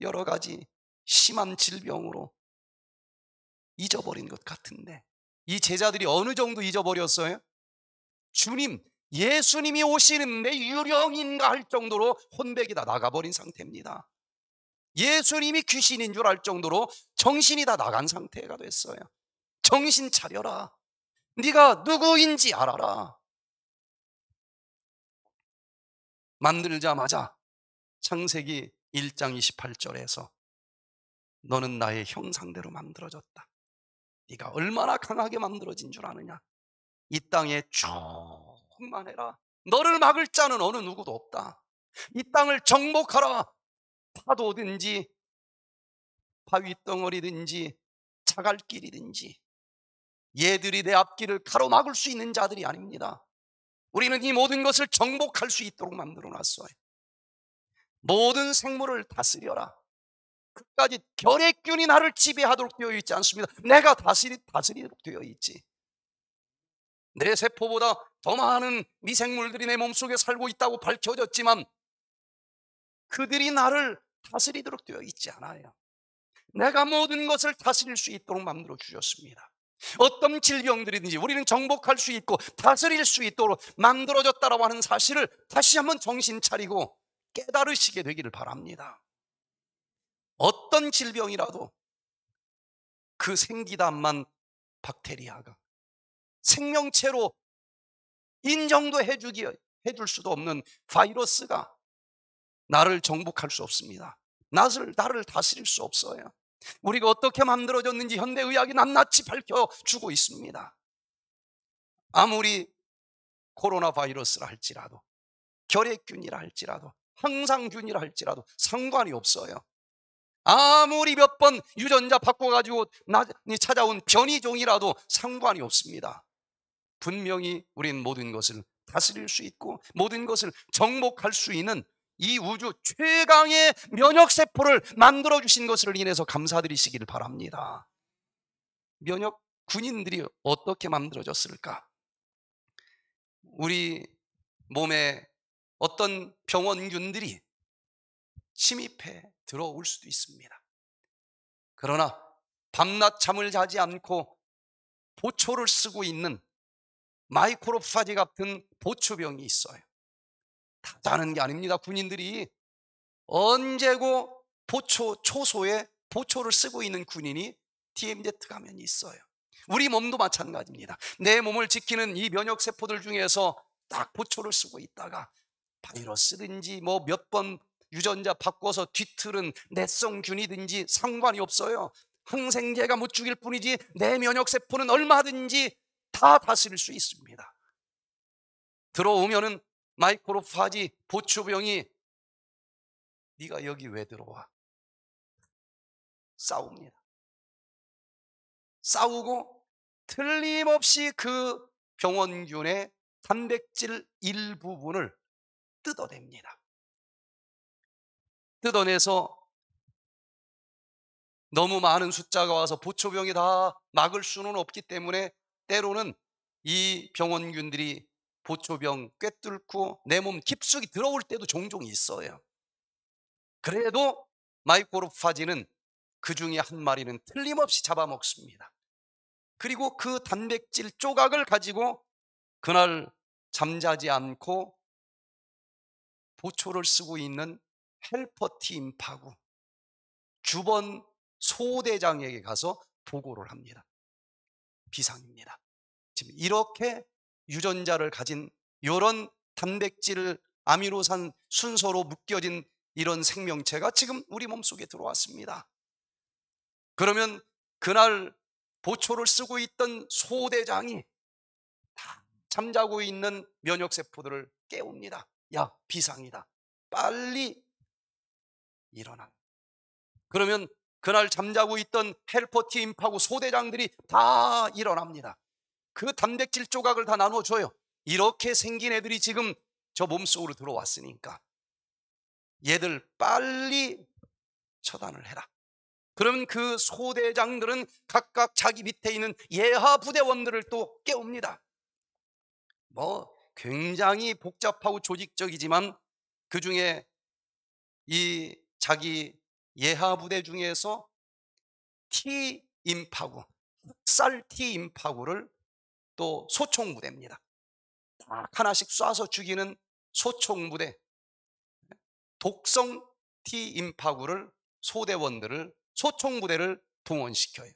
여러 가지 심한 질병으로 잊어버린 것 같은데 이 제자들이 어느 정도 잊어버렸어요? 주님, 예수님이 오시는데 유령인가 할 정도로 혼백이 다 나가버린 상태입니다. 예수님이 귀신인 줄 알 정도로 정신이 다 나간 상태가 됐어요. 정신 차려라. 네가 누구인지 알아라. 만들자마자 창세기 1장 28절에서 너는 나의 형상대로 만들어졌다. 네가 얼마나 강하게 만들어진 줄 아느냐. 이 땅에 쭉만 해라. 너를 막을 자는 어느 누구도 없다. 이 땅을 정복하라. 파도든지 바위덩어리든지 자갈길이든지 얘들이 내 앞길을 가로막을 수 있는 자들이 아닙니다. 우리는 이 모든 것을 정복할 수 있도록 만들어 놨어요. 모든 생물을 다스려라. 끝까지 결핵균이 나를 지배하도록 되어 있지 않습니다. 내가 다스리, 다스리도록 되어 있지. 내 세포보다 더 많은 미생물들이 내 몸속에 살고 있다고 밝혀졌지만 그들이 나를 다스리도록 되어 있지 않아요. 내가 모든 것을 다스릴 수 있도록 만들어 주셨습니다. 어떤 질병들이든지 우리는 정복할 수 있고 다스릴 수 있도록 만들어졌다라고 하는 사실을 다시 한번 정신 차리고 깨달으시게 되기를 바랍니다. 어떤 질병이라도 그 생기단만 박테리아가 생명체로 인정도 해주기, 해줄 수도 없는 바이러스가 나를 정복할 수 없습니다. 나를, 나를 다스릴 수 없어요. 우리가 어떻게 만들어졌는지 현대의학이 낱낱이 밝혀주고 있습니다. 아무리 코로나 바이러스라 할지라도 결핵균이라 할지라도 항상균이라 할지라도 상관이 없어요. 아무리 몇 번 유전자 바꿔가지고 찾아온 변이종이라도 상관이 없습니다. 분명히 우린 모든 것을 다스릴 수 있고 모든 것을 정복할 수 있는 이 우주 최강의 면역세포를 만들어 주신 것을 인해서 감사드리시기를 바랍니다. 면역 군인들이 어떻게 만들어졌을까? 우리 몸에 어떤 병원균들이 침입해 들어올 수도 있습니다. 그러나 밤낮 잠을 자지 않고 보초를 쓰고 있는 마이크로파지 같은 보초병이 있어요. 다다는 게 아닙니다. 군인들이 언제고 보초 초소에 보초를 쓰고 있는 군인이 d m z 가면이 있어요. 우리 몸도 마찬가지입니다. 내 몸을 지키는 이 면역 세포들 중에서 딱 보초를 쓰고 있다가 바이러스든지 뭐 몇 번 유전자 바꿔서 뒤틀은 내성균이든지 상관이 없어요. 항생제가 못 죽일 뿐이지 내 면역 세포는 얼마든지 다 다스릴 수 있습니다. 들어오면은 마이크로파지, 보초병이 네가 여기 왜 들어와? 싸웁니다. 싸우고 틀림없이 그 병원균의 단백질 일부분을 뜯어냅니다. 뜯어내서 너무 많은 숫자가 와서 보초병이 다 막을 수는 없기 때문에 때로는 이 병원균들이 보초병 꿰뚫고 내 몸 깊숙이 들어올 때도 종종 있어요. 그래도 마이코로파지는 그 중에 한 마리는 틀림없이 잡아먹습니다. 그리고 그 단백질 조각을 가지고 그날 잠자지 않고 보초를 쓰고 있는 헬퍼팀 파구 주번 소대장에게 가서 보고를 합니다. 비상입니다. 지금 이렇게 유전자를 가진 이런 단백질 아미노산 순서로 묶여진 이런 생명체가 지금 우리 몸속에 들어왔습니다. 그러면 그날 보초를 쓰고 있던 소대장이 다 잠자고 있는 면역세포들을 깨웁니다. 야, 비상이다. 빨리 일어나. 그러면 그날 잠자고 있던 헬퍼팀하고 소대장들이 다 일어납니다. 그 단백질 조각을 다 나눠줘요. 이렇게 생긴 애들이 지금 저 몸속으로 들어왔으니까. 얘들 빨리 처단을 해라. 그러면 그 소대장들은 각각 자기 밑에 있는 예하 부대원들을 또 깨웁니다. 뭐 굉장히 복잡하고 조직적이지만 그 중에 이 자기 예하 부대 중에서 T 임파구, 흑살 T 임파구를 또 소총 부대입니다. 하나씩 쏴서 죽이는 소총 부대. 독성 T 임파구를 소대원들을 소총 부대를 동원시켜요.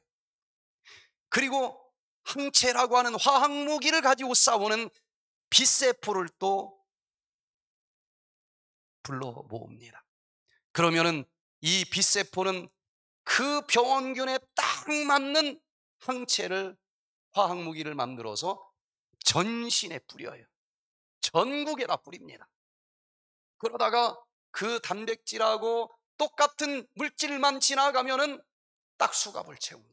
그리고 항체라고 하는 화학 무기를 가지고 싸우는 빛세포를 또 불러 모읍니다. 그러면은 이 빛세포는 그 병원균에 딱 맞는 항체를 화학 무기를 만들어서 전신에 뿌려요. 전국에다 뿌립니다. 그러다가 그 단백질하고 똑같은 물질만 지나가면은 딱 수갑을 채웁니다.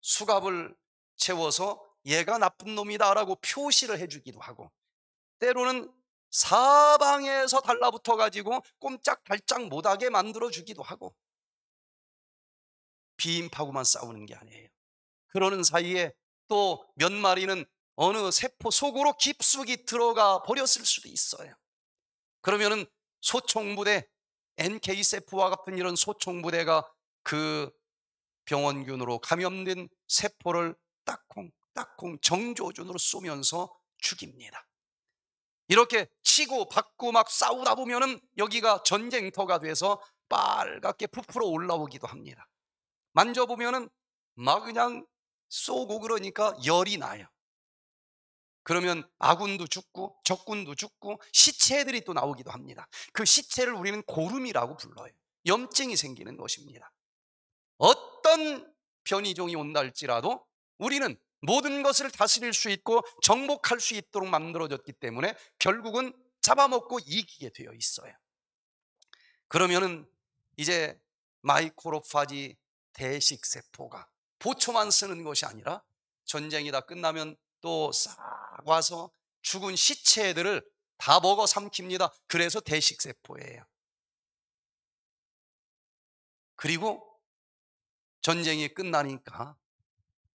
수갑을 채워서 얘가 나쁜 놈이다라고 표시를 해주기도 하고 때로는 사방에서 달라붙어 가지고 꼼짝달짝 못하게 만들어 주기도 하고 비인파구만 싸우는 게 아니에요. 그러는 사이에 또 몇 마리는 어느 세포 속으로 깊숙이 들어가 버렸을 수도 있어요. 그러면은 소총부대, NK세포와 같은 이런 소총부대가 그 병원균으로 감염된 세포를 딱콩, 딱콩 정조준으로 쏘면서 죽입니다. 이렇게 치고 받고 막 싸우다 보면은 여기가 전쟁터가 돼서 빨갛게 부풀어 올라오기도 합니다. 만져보면은 막 그냥 쏘고 그러니까 열이 나요. 그러면 아군도 죽고 적군도 죽고 시체들이 또 나오기도 합니다. 그 시체를 우리는 고름이라고 불러요. 염증이 생기는 것입니다. 어떤 변이종이 온다 할지라도 우리는 모든 것을 다스릴 수 있고 정복할 수 있도록 만들어졌기 때문에 결국은 잡아먹고 이기게 되어 있어요. 그러면은 이제 마이코로파지 대식세포가 보초만 쓰는 것이 아니라 전쟁이 다 끝나면 또 싹 와서 죽은 시체들을 다 먹어 삼킵니다. 그래서 대식세포예요. 그리고 전쟁이 끝나니까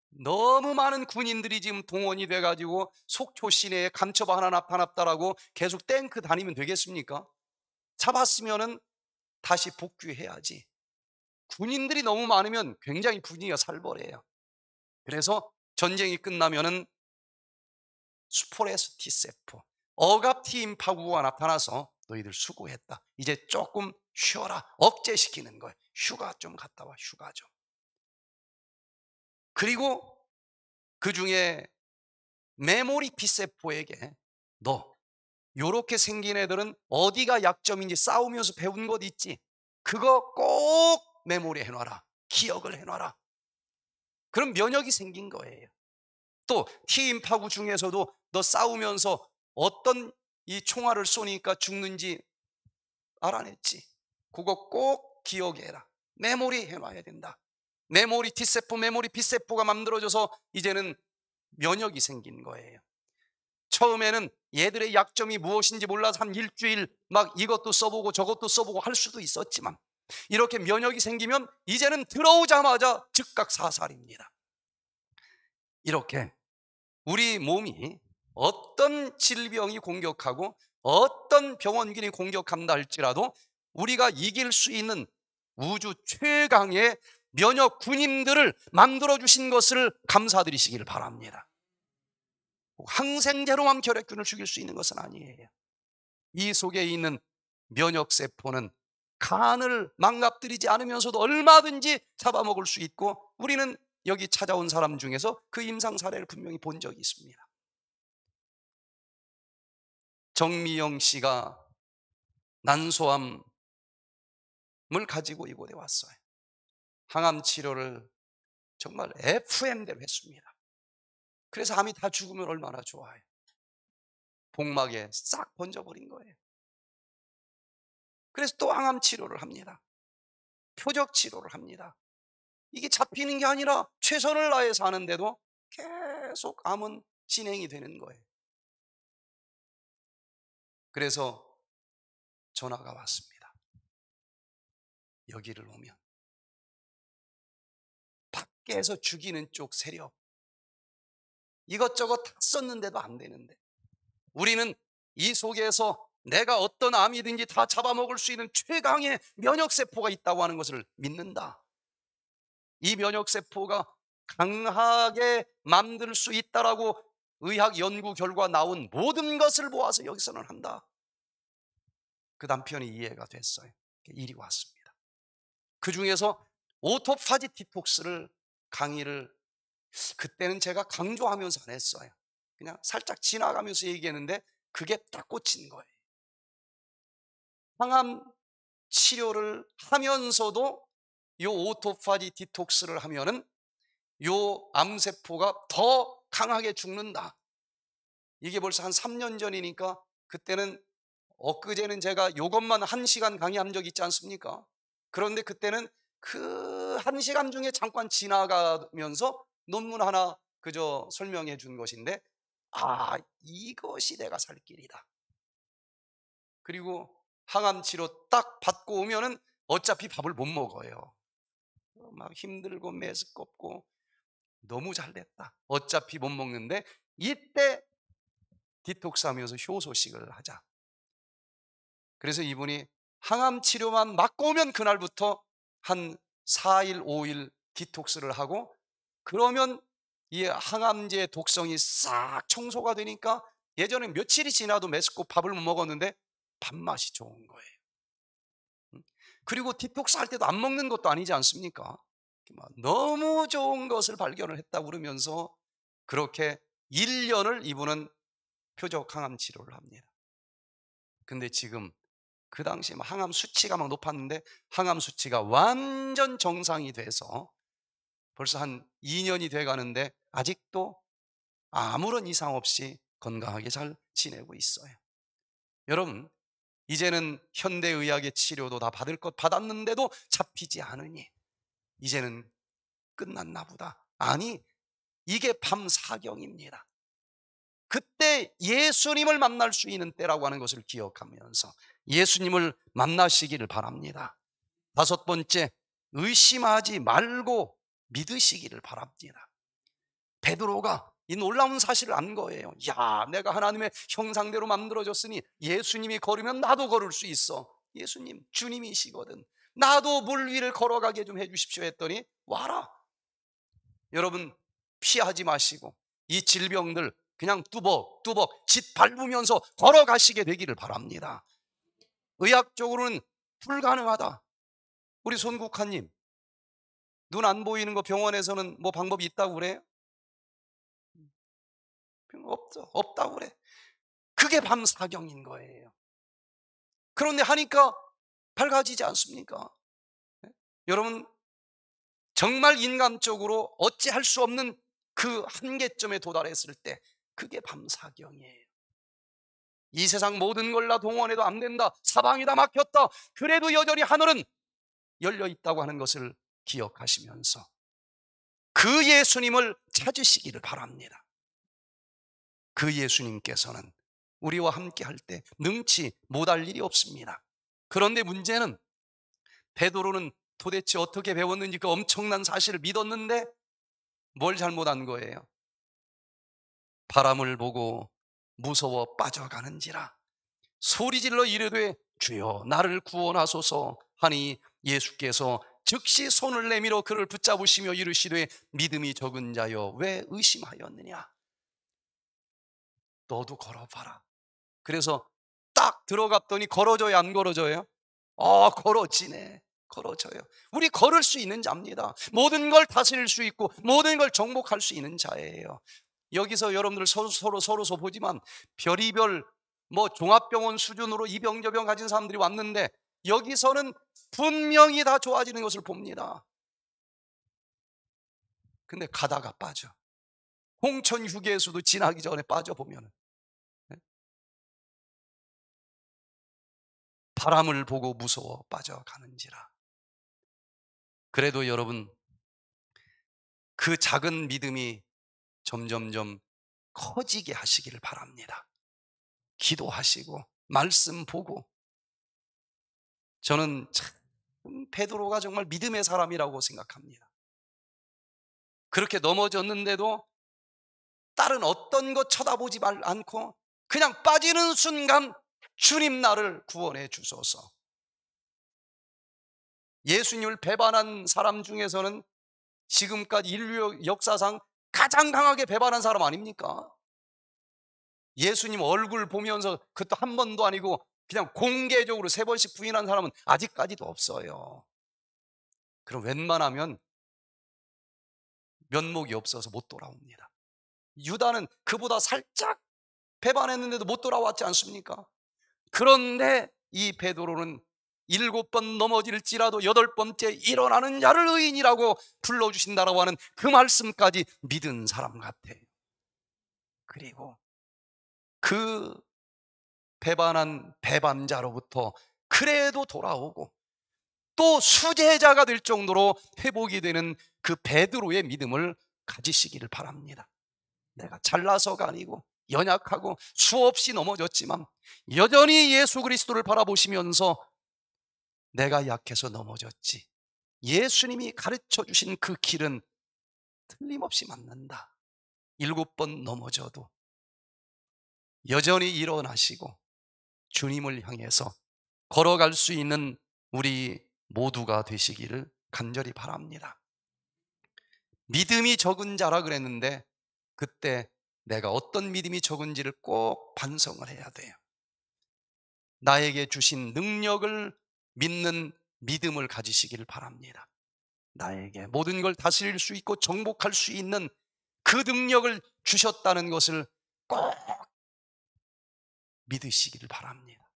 너무 많은 군인들이 지금 동원이 돼가지고 속초 시내에 감초바 하나 나타났 다라고 계속 땡크 다니면 되겠습니까? 잡았으면은 다시 복귀해야지. 군인들이 너무 많으면 굉장히 분위기가 살벌해요. 그래서 전쟁이 끝나면은 수포레스 티세포, 억압티 임파구가 나타나서 너희들 수고했다. 이제 조금 쉬어라. 억제시키는 거예요. 휴가 좀 갔다 와, 휴가 좀. 그리고 그 중에 메모리 피세포에게 너, 요렇게 생긴 애들은 어디가 약점인지 싸우면서 배운 것 있지? 그거 꼭 메모리 해놔라. 기억을 해놔라. 그럼 면역이 생긴 거예요. 또 티임 파구 중에서도 너 싸우면서 어떤 이 총알을 쏘니까 죽는지 알아냈지. 그거 꼭 기억해라. 메모리 해놔야 된다. 메모리 T세포, 메모리 B세포가 만들어져서 이제는 면역이 생긴 거예요. 처음에는 얘들의 약점이 무엇인지 몰라서 한 일주일 막 이것도 써보고 저것도 써보고 할 수도 있었지만 이렇게 면역이 생기면 이제는 들어오자마자 즉각 사살입니다. 이렇게 우리 몸이 어떤 질병이 공격하고 어떤 병원균이 공격한다 할지라도 우리가 이길 수 있는 우주 최강의 면역 군인들을 만들어 주신 것을 감사드리시길 바랍니다. 항생제로만 결핵균을 죽일 수 있는 것은 아니에요. 이 속에 있는 면역 세포는 간을 망가뜨리지 않으면서도 얼마든지 잡아먹을 수 있고 우리는 여기 찾아온 사람 중에서 그 임상 사례를 분명히 본 적이 있습니다. 정미영 씨가 난소암을 가지고 이곳에 왔어요. 항암 치료를 정말 FM대로 했습니다. 그래서 암이 다 죽으면 얼마나 좋아요. 복막에 싹 번져버린 거예요. 그래서 또 항암 치료를 합니다. 표적 치료를 합니다. 이게 잡히는 게 아니라 최선을 다해 서하는데도 계속 암은 진행이 되는 거예요. 그래서 전화가 왔습니다. 여기를 오면 밖에서 죽이는 쪽 세력 이것저것 다 썼는데도 안 되는데 우리는 이 속에서 내가 어떤 암이든지 다 잡아먹을 수 있는 최강의 면역세포가 있다고 하는 것을 믿는다. 이 면역세포가 강하게 만들 수 있다라고 의학 연구 결과 나온 모든 것을 모아서 여기서는 한다. 그 남편이 이해가 됐어요. 일이 왔습니다. 그 중에서 오토파지 디톡스를 강의를 그때는 제가 강조하면서 안 했어요. 그냥 살짝 지나가면서 얘기했는데 그게 딱 꽂힌 거예요. 항암 치료를 하면서도 요 오토파지 디톡스를 하면은 요 암세포가 더 강하게 죽는다. 이게 벌써 한 3년 전이니까 그때는 엊그제는 제가 이것만 한 시간 강의한 적 있지 않습니까? 그런데 그때는 그 한 시간 중에 잠깐 지나가면서 논문 하나 그저 설명해 준 것인데 아 이것이 내가 살 길이다. 그리고 항암 치료 딱 받고 오면은 어차피 밥을 못 먹어요. 어, 막 힘들고 매스껍고 너무 잘 됐다. 어차피 못 먹는데 이때 디톡스하면서 효소식을 하자. 그래서 이분이 항암 치료만 맞고 오면 그날부터 한 4일, 5일 디톡스를 하고 그러면 이 항암제 독성이 싹 청소가 되니까 예전에 며칠이 지나도 메스코 밥을 못 먹었는데 밥맛이 좋은 거예요. 그리고 디톡스 할 때도 안 먹는 것도 아니지 않습니까? 너무 좋은 것을 발견을 했다 고 그러면서 그렇게 1년을 이분은 표적 항암 치료를 합니다. 근데 지금 그 당시 항암 수치가 막 높았는데 항암 수치가 완전 정상이 돼서 벌써 한 2년이 돼 가는데 아직도 아무런 이상 없이 건강하게 잘 지내고 있어요. 여러분, 이제는 현대의학의 치료도 다 받을 것 받았는데도 잡히지 않으니 이제는 끝났나 보다. 아니, 이게 밤사경입니다. 그때 예수님을 만날 수 있는 때라고 하는 것을 기억하면서 예수님을 만나시기를 바랍니다. 다섯 번째, 의심하지 말고 믿으시기를 바랍니다. 베드로가 이 놀라운 사실을 안 거예요. 야, 내가 하나님의 형상대로 만들어졌으니 예수님이 걸으면 나도 걸을 수 있어. 예수님, 주님이시거든. 나도 물 위를 걸어가게 좀 해주십시오 했더니 와라. 여러분, 피하지 마시고 이 질병들 그냥 뚜벅뚜벅 짓 밟으면서 걸어가시게 되기를 바랍니다. 의학적으로는 불가능하다. 우리 손국한님눈 안 보이는 거 병원에서는 뭐 방법이 있다고 그래요? 없죠. 없다고 그래. 그게 밤사경인 거예요. 그런데 하니까 밝아지지 않습니까? 네? 여러분 정말 인간적으로 어찌할 수 없는 그 한계점에 도달했을 때 그게 밤사경이에요. 이 세상 모든 걸 다 동원해도 안 된다. 사방이 다 막혔다. 그래도 여전히 하늘은 열려 있다고 하는 것을 기억하시면서 그 예수님을 찾으시기를 바랍니다. 그 예수님께서는 우리와 함께 할 때 능치 못할 일이 없습니다. 그런데 문제는 베드로는 도대체 어떻게 배웠는지 그 엄청난 사실을 믿었는데 뭘 잘못한 거예요? 바람을 보고 무서워 빠져가는지라 소리질러 이르되 주여 나를 구원하소서 하니 예수께서 즉시 손을 내밀어 그를 붙잡으시며 이르시되 믿음이 적은 자여 왜 의심하였느냐 너도 걸어봐라. 그래서 딱 들어갔더니 걸어져요, 안 걸어져요? 아, 걸어지네. 걸어져요. 우리 걸을 수 있는 자입니다. 모든 걸 다스릴 수 있고 모든 걸 정복할 수 있는 자예요. 여기서 여러분들 서로 서로 서로 서 보지만 별이별 뭐 종합병원 수준으로 이병저병 가진 사람들이 왔는데 여기서는 분명히 다 좋아지는 것을 봅니다. 근데 가다가 빠져. 홍천 휴게소도 지나기 전에 빠져 보면 바람을 보고 무서워 빠져가는지라. 그래도 여러분, 그 작은 믿음이 점점점 커지게 하시기를 바랍니다. 기도하시고, 말씀 보고. 저는 참, 베드로가 정말 믿음의 사람이라고 생각합니다. 그렇게 넘어졌는데도 다른 어떤 것 쳐다보지 않고 그냥 빠지는 순간 주님 나를 구원해 주소서. 예수님을 배반한 사람 중에서는 지금까지 인류 역사상 가장 강하게 배반한 사람 아닙니까? 예수님 얼굴 보면서 그것도 한 번도 아니고 그냥 공개적으로 세 번씩 부인한 사람은 아직까지도 없어요. 그럼 웬만하면 면목이 없어서 못 돌아옵니다. 유다는 그보다 살짝 배반했는데도 못 돌아왔지 않습니까? 그런데 이 베드로는 일곱 번 넘어질지라도 여덟 번째 일어나는 자를 의인이라고 불러주신다라고 하는 그 말씀까지 믿은 사람 같아요. 그리고 그 배반한 배반자로부터 그래도 돌아오고 또 수제자가 될 정도로 회복이 되는 그 베드로의 믿음을 가지시기를 바랍니다. 내가 잘나서가 아니고 연약하고 수없이 넘어졌지만 여전히 예수 그리스도를 바라보시면서 내가 약해서 넘어졌지. 예수님이 가르쳐 주신 그 길은 틀림없이 맞는다. 일곱 번 넘어져도 여전히 일어나시고 주님을 향해서 걸어갈 수 있는 우리 모두가 되시기를 간절히 바랍니다. 믿음이 적은 자라 그랬는데 그때 내가 어떤 믿음이 적은지를 꼭 반성을 해야 돼요. 나에게 주신 능력을 믿는 믿음을 가지시기 바랍니다. 나에게 모든 걸 다스릴 수 있고 정복할 수 있는 그 능력을 주셨다는 것을 꼭 믿으시기를 바랍니다.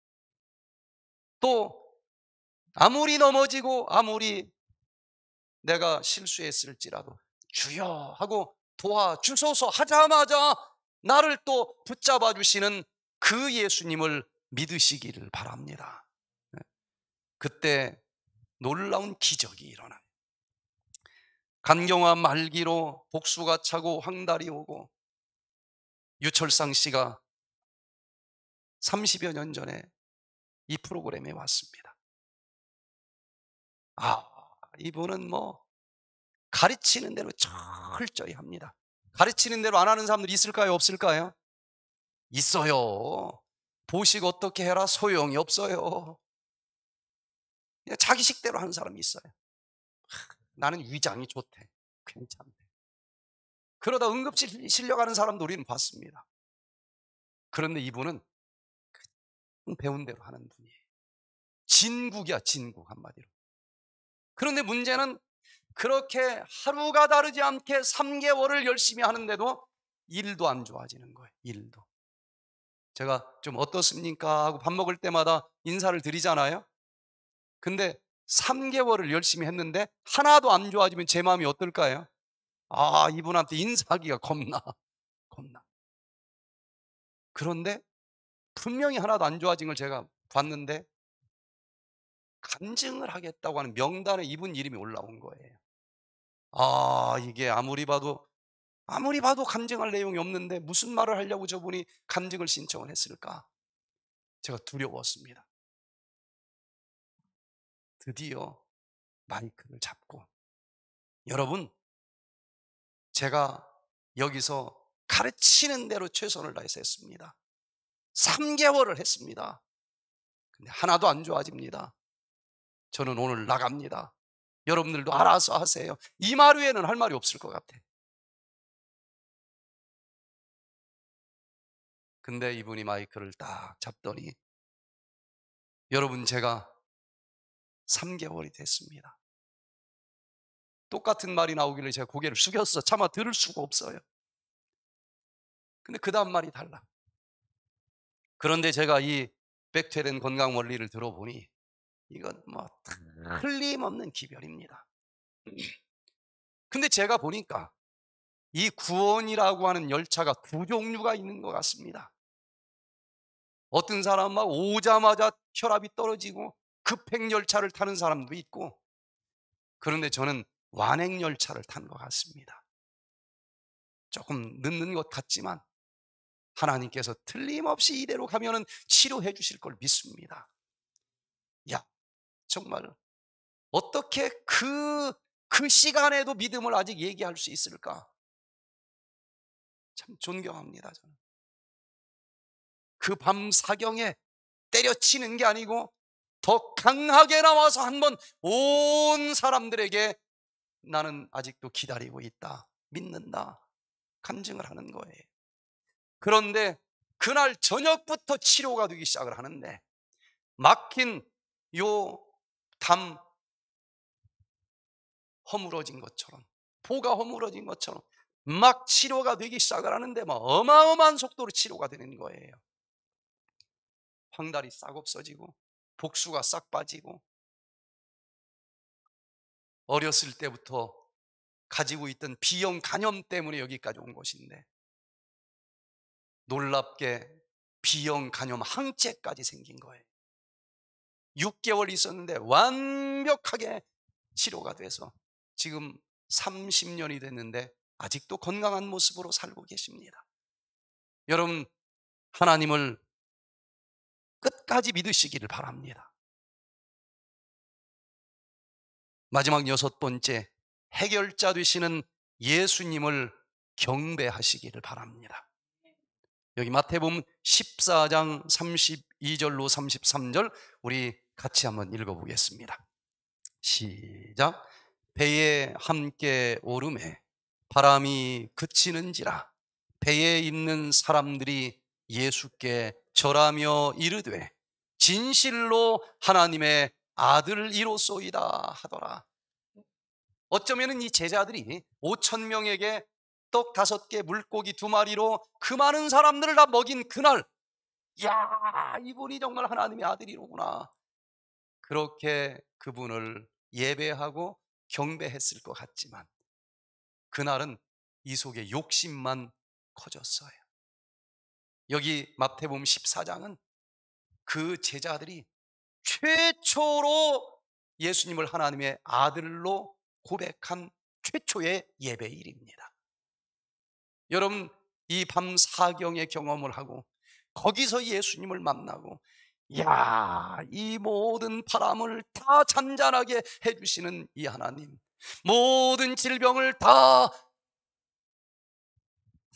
또 아무리 넘어지고 아무리 내가 실수했을지라도 주여 하고 도와주소서 하자마자 나를 또 붙잡아 주시는 그 예수님을 믿으시기를 바랍니다. 네. 그때 놀라운 기적이 일어나니다 간경화 말기로 복수가 차고 황달이 오고 유철상 씨가 30여 년 전에 이 프로그램에 왔습니다. 아, 이분은 뭐 가르치는 대로 철저히 합니다. 가르치는 대로 안 하는 사람들 있을까요? 없을까요? 있어요. 보식 어떻게 해라 소용이 없어요. 그냥 자기식대로 하는 사람이 있어요. 나는 위장이 좋대. 괜찮대. 그러다 응급실 실려가는 사람도 우리는 봤습니다. 그런데 이분은 배운 대로 하는 분이에요. 진국이야, 진국 한마디로. 그런데 문제는 그렇게 하루가 다르지 않게 3개월을 열심히 하는데도 일도 안 좋아지는 거예요. 일도. 제가 좀 어떻습니까 하고 밥 먹을 때마다 인사를 드리잖아요. 근데 3개월을 열심히 했는데 하나도 안 좋아지면 제 마음이 어떨까요? 아, 이분한테 인사하기가 겁나. 겁나. 그런데 분명히 하나도 안 좋아진 걸 제가 봤는데 간증을 하겠다고 하는 명단에 이분 이름이 올라온 거예요. 아, 이게 아무리 봐도, 아무리 봐도 감정할 내용이 없는데 무슨 말을 하려고 저분이 감정을 신청을 했을까? 제가 두려웠습니다. 드디어 마이크를 잡고. 여러분, 제가 여기서 가르치는 대로 최선을 다해서 했습니다. 3개월을 했습니다. 근데 하나도 안 좋아집니다. 저는 오늘 나갑니다. 여러분들도 알아서 하세요. 이말 외에는 할 말이 없을 것 같아. 근데 이분이 마이크를 딱 잡더니 여러분 제가 3개월이 됐습니다. 똑같은 말이 나오길래 제가 고개를 숙였어. 차마 들을 수가 없어요. 근데 그 다음 말이 달라. 그런데 제가 이 백퇴된 건강 원리를 들어보니 이건 뭐 음. 틀림없는 기별입니다. 음. 근데 제가 보니까 이 구원이라고 하는 열차가 두 종류가 있는 것 같습니다. 어떤 사람 막 오자마자 혈압이 떨어지고 급행 열차를 타는 사람도 있고 그런데 저는 완행 열차를 탄 것 같습니다. 조금 늦는 것 같지만 하나님께서 틀림없이 이대로 가면은 치료해 주실 걸 믿습니다. 야, 정말 어떻게 그, 그 시간에도 믿음을 아직 얘기할 수 있을까? 참 존경합니다, 저는. 그 밤 사경에 때려치는 게 아니고 더 강하게 나와서 한 번 온 사람들에게 나는 아직도 기다리고 있다. 믿는다. 간증을 하는 거예요. 그런데 그날 저녁부터 치료가 되기 시작을 하는데 막힌 요담 허물어진 것처럼 포가 허물어진 것처럼 막 치료가 되기 시작을 하는데 막 어마어마한 속도로 치료가 되는 거예요. 황달이 싹 없어지고 복수가 싹 빠지고 어렸을 때부터 가지고 있던 비형 간염 때문에 여기까지 온 것인데 놀랍게 비형 간염 항체까지 생긴 거예요. 6개월 있었는데 완벽하게 치료가 돼서 지금 30년이 됐는데 아직도 건강한 모습으로 살고 계십니다. 여러분, 하나님을 끝까지 믿으시기를 바랍니다. 마지막 여섯 번째, 해결자 되시는 예수님을 경배하시기를 바랍니다. 여기 마태복음 14장 32절로 33절 우리 같이 한번 읽어보겠습니다. 시작. 배에 함께 오름에 바람이 그치는지라 배에 있는 사람들이 예수께 절하며 이르되 진실로 하나님의 아들이로소이다 하더라. 어쩌면 이 제자들이 5천 명에게 떡 다섯 개, 물고기 두 마리로 그 많은 사람들을 다 먹인 그날, 야 이분이 정말 하나님의 아들이로구나. 그렇게 그분을 예배하고 경배했을 것 같지만 그날은 이 속에 욕심만 커졌어요. 여기 마태복음 14장은 그 제자들이 최초로 예수님을 하나님의 아들로 고백한 최초의 예배일입니다. 여러분 이 밤 사경의 경험을 하고 거기서 예수님을 만나고 야, 이 모든 바람을 다잠잠하게 해주시는 이 하나님. 모든 질병을 다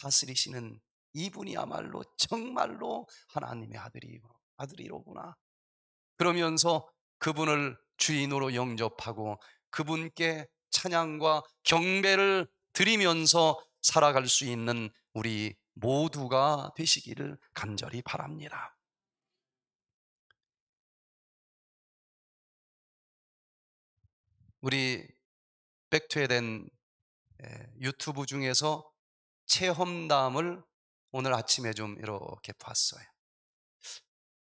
다스리시는 이분이야말로 정말로 하나님의 아들이, 아들이로구나. 그러면서 그분을 주인으로 영접하고 그분께 찬양과 경배를 드리면서 살아갈 수 있는 우리 모두가 되시기를 간절히 바랍니다. 우리 백투에된 유튜브 중에서 체험담을 오늘 아침에 좀 이렇게 봤어요.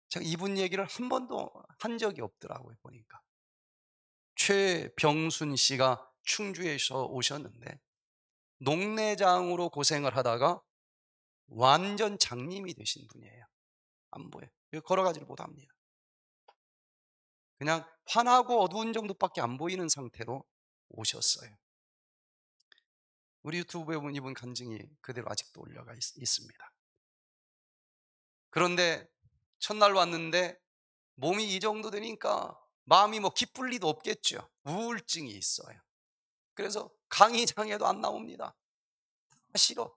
제가 이분 얘기를 한 번도 한 적이 없더라고요, 보니까. 최병순 씨가 충주에서 오셨는데, 농내장으로 고생을 하다가 완전 장님이 되신 분이에요. 안보여 걸어가지를 못합니다. 그냥 환하고 어두운 정도밖에 안 보이는 상태로 오셨어요. 우리 유튜브에 보면 이분 간증이 그대로 아직도 올려가 있, 있습니다. 그런데 첫날 왔는데 몸이 이 정도 되니까 마음이 뭐 기쁠 리도 없겠죠. 우울증이 있어요. 그래서 강의장에도 안 나옵니다. 다 싫어.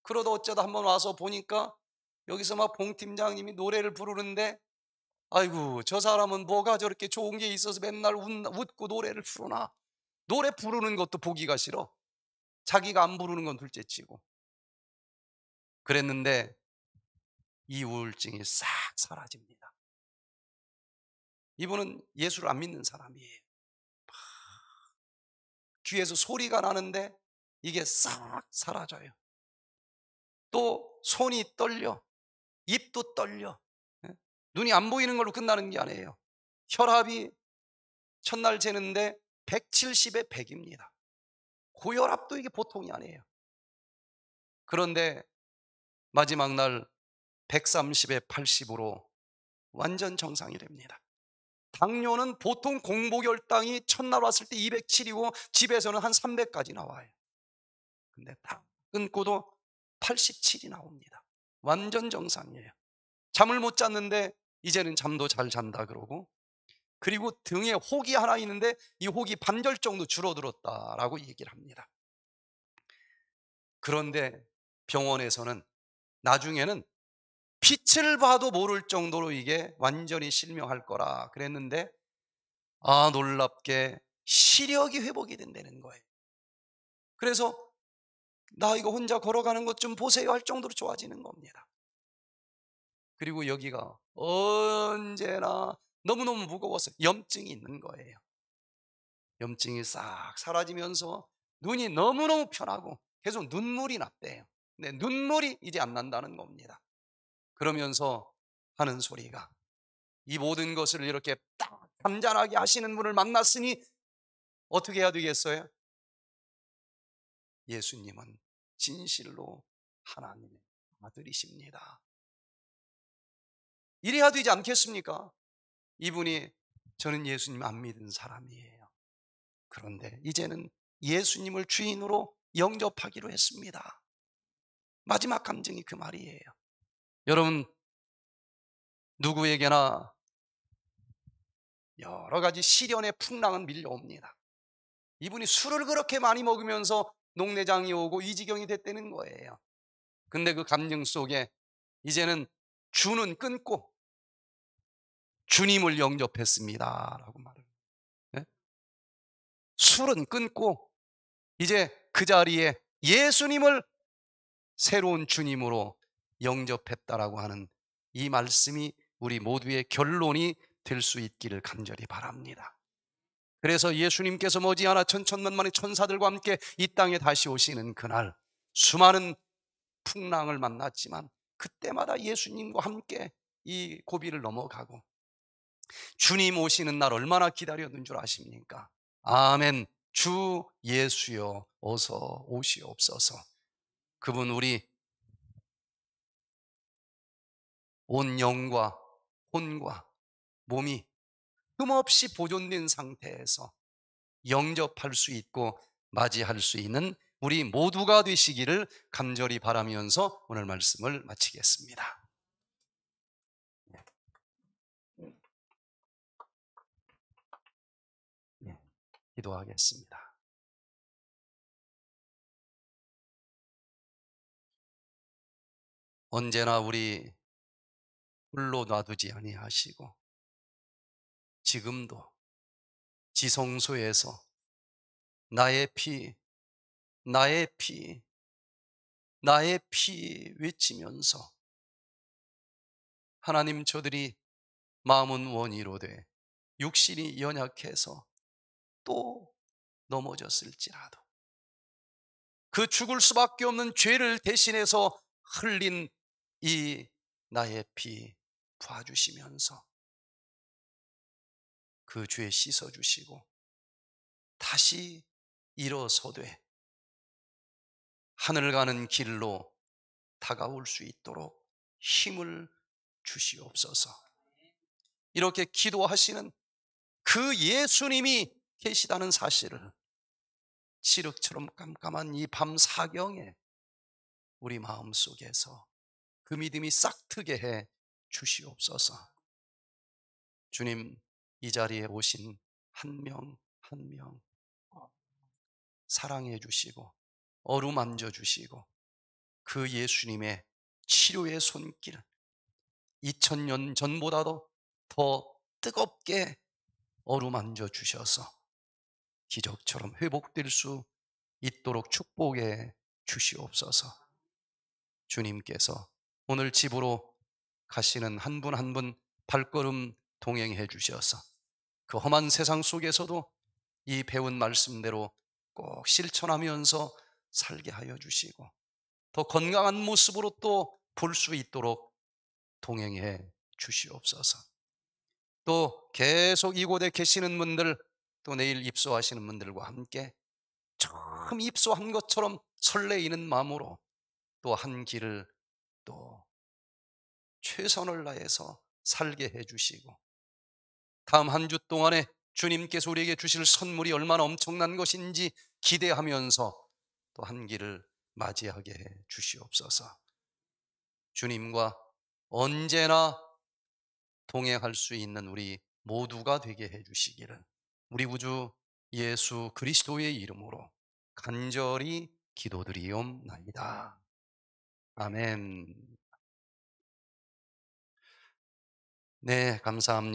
그러다 어쩌다 한번 와서 보니까 여기서 막 봉 팀장님이 노래를 부르는데 아이고 저 사람은 뭐가 저렇게 좋은 게 있어서 맨날 웃고 노래를 부르나 노래 부르는 것도 보기가 싫어 자기가 안 부르는 건 둘째치고 그랬는데 이 우울증이 싹 사라집니다 이분은 예수를 안 믿는 사람이에요 귀에서 소리가 나는데 이게 싹 사라져요 또 손이 떨려 입도 떨려 눈이 안 보이는 걸로 끝나는 게 아니에요. 혈압이 첫날 재는데 170에 100입니다. 고혈압도 이게 보통이 아니에요. 그런데 마지막 날 130에 80으로 완전 정상이 됩니다. 당뇨는 보통 공복혈당이 첫날 왔을 때 207이고 집에서는 한 300까지 나와요. 근데 다 끊고도 87이 나옵니다. 완전 정상이에요. 잠을 못 잤는데 이제는 잠도 잘 잔다 그러고 그리고 등에 혹이 하나 있는데 이 혹이 반절 정도 줄어들었다라고 얘기를 합니다. 그런데 병원에서는 나중에는 빛을 봐도 모를 정도로 이게 완전히 실명할 거라 그랬는데 아 놀랍게 시력이 회복이 된다는 거예요. 그래서 나 이거 혼자 걸어가는 것 좀 보세요 할 정도로 좋아지는 겁니다. 그리고 여기가 언제나 너무너무 무거워서 염증이 있는 거예요. 염증이 싹 사라지면서 눈이 너무너무 편하고 계속 눈물이 났대요. 근데 눈물이 이제 안 난다는 겁니다. 그러면서 하는 소리가 이 모든 것을 이렇게 딱잠자하게 하시는 분을 만났으니 어떻게 해야 되겠어요? 예수님은 진실로 하나님의 아들이십니다. 이래야 되지 않겠습니까? 이분이 저는 예수님 안 믿은 사람이에요. 그런데 이제는 예수님을 주인으로 영접하기로 했습니다. 마지막 감정이 그 말이에요. 여러분, 누구에게나 여러 가지 시련의 풍랑은 밀려옵니다. 이분이 술을 그렇게 많이 먹으면서 농내장이 오고 이지경이 됐다는 거예요. 근데 그 감정 속에 이제는 주는 끊고 주님을 영접했습니다라고 말을. 네? 예? 술은 끊고 이제 그 자리에 예수님을 새로운 주님으로 영접했다라고 하는 이 말씀이 우리 모두의 결론이 될 수 있기를 간절히 바랍니다. 그래서 예수님께서 머지않아 천천만만의 천사들과 함께 이 땅에 다시 오시는 그날 수많은 풍랑을 만났지만 그때마다 예수님과 함께 이 고비를 넘어가고 주님 오시는 날 얼마나 기다렸는 줄 아십니까? 아멘. 주 예수여 어서 오시옵소서. 그분 우리 온 영과 혼과 몸이 흠없이 보존된 상태에서 영접할 수 있고 맞이할 수 있는 우리 모두가 되시기를 간절히 바라면서 오늘 말씀을 마치겠습니다. 기도하겠습니다. 언제나 우리 홀로 놔두지 아니하시고 지금도 지성소에서 나의 피, 나의 피, 나의 피 외치면서 하나님 저들이 마음은 원이로 돼 육신이 연약해서 또 넘어졌을지라도 그 죽을 수밖에 없는 죄를 대신해서 흘린 이 나의 피 부어주시면서 그 죄 씻어주시고 다시 일어서되 하늘 가는 길로 다가올 수 있도록 힘을 주시옵소서. 이렇게 기도하시는 그 예수님이 계시다는 사실을 시력처럼 깜깜한 이 밤 사경에 우리 마음 속에서 그 믿음이 싹트게 해 주시옵소서. 주님, 이 자리에 오신 한 명 한 명 사랑해 주시고 어루만져 주시고 그 예수님의 치료의 손길 2000년 전보다도 더 뜨겁게 어루만져 주셔서 기적처럼 회복될 수 있도록 축복해 주시옵소서. 주님께서 오늘 집으로 가시는 한 분 한 분 발걸음 동행해 주셔서 그 험한 세상 속에서도 이 배운 말씀대로 꼭 실천하면서 살게 하여 주시고 더 건강한 모습으로 또 볼 수 있도록 동행해 주시옵소서. 또 계속 이곳에 계시는 분들 또 내일 입소하시는 분들과 함께 처음 입소한 것처럼 설레이는 마음으로 또 한 길을 또 최선을 다해서 살게 해주시고 다음 한 주 동안에 주님께서 우리에게 주실 선물이 얼마나 엄청난 것인지 기대하면서 또 한 길을 맞이하게 해 주시옵소서. 주님과 언제나 동행할 수 있는 우리 모두가 되게 해 주시기를 우리 구주 예수 그리스도의 이름으로 간절히 기도드리옵나이다. 아멘. 네, 감사합니다.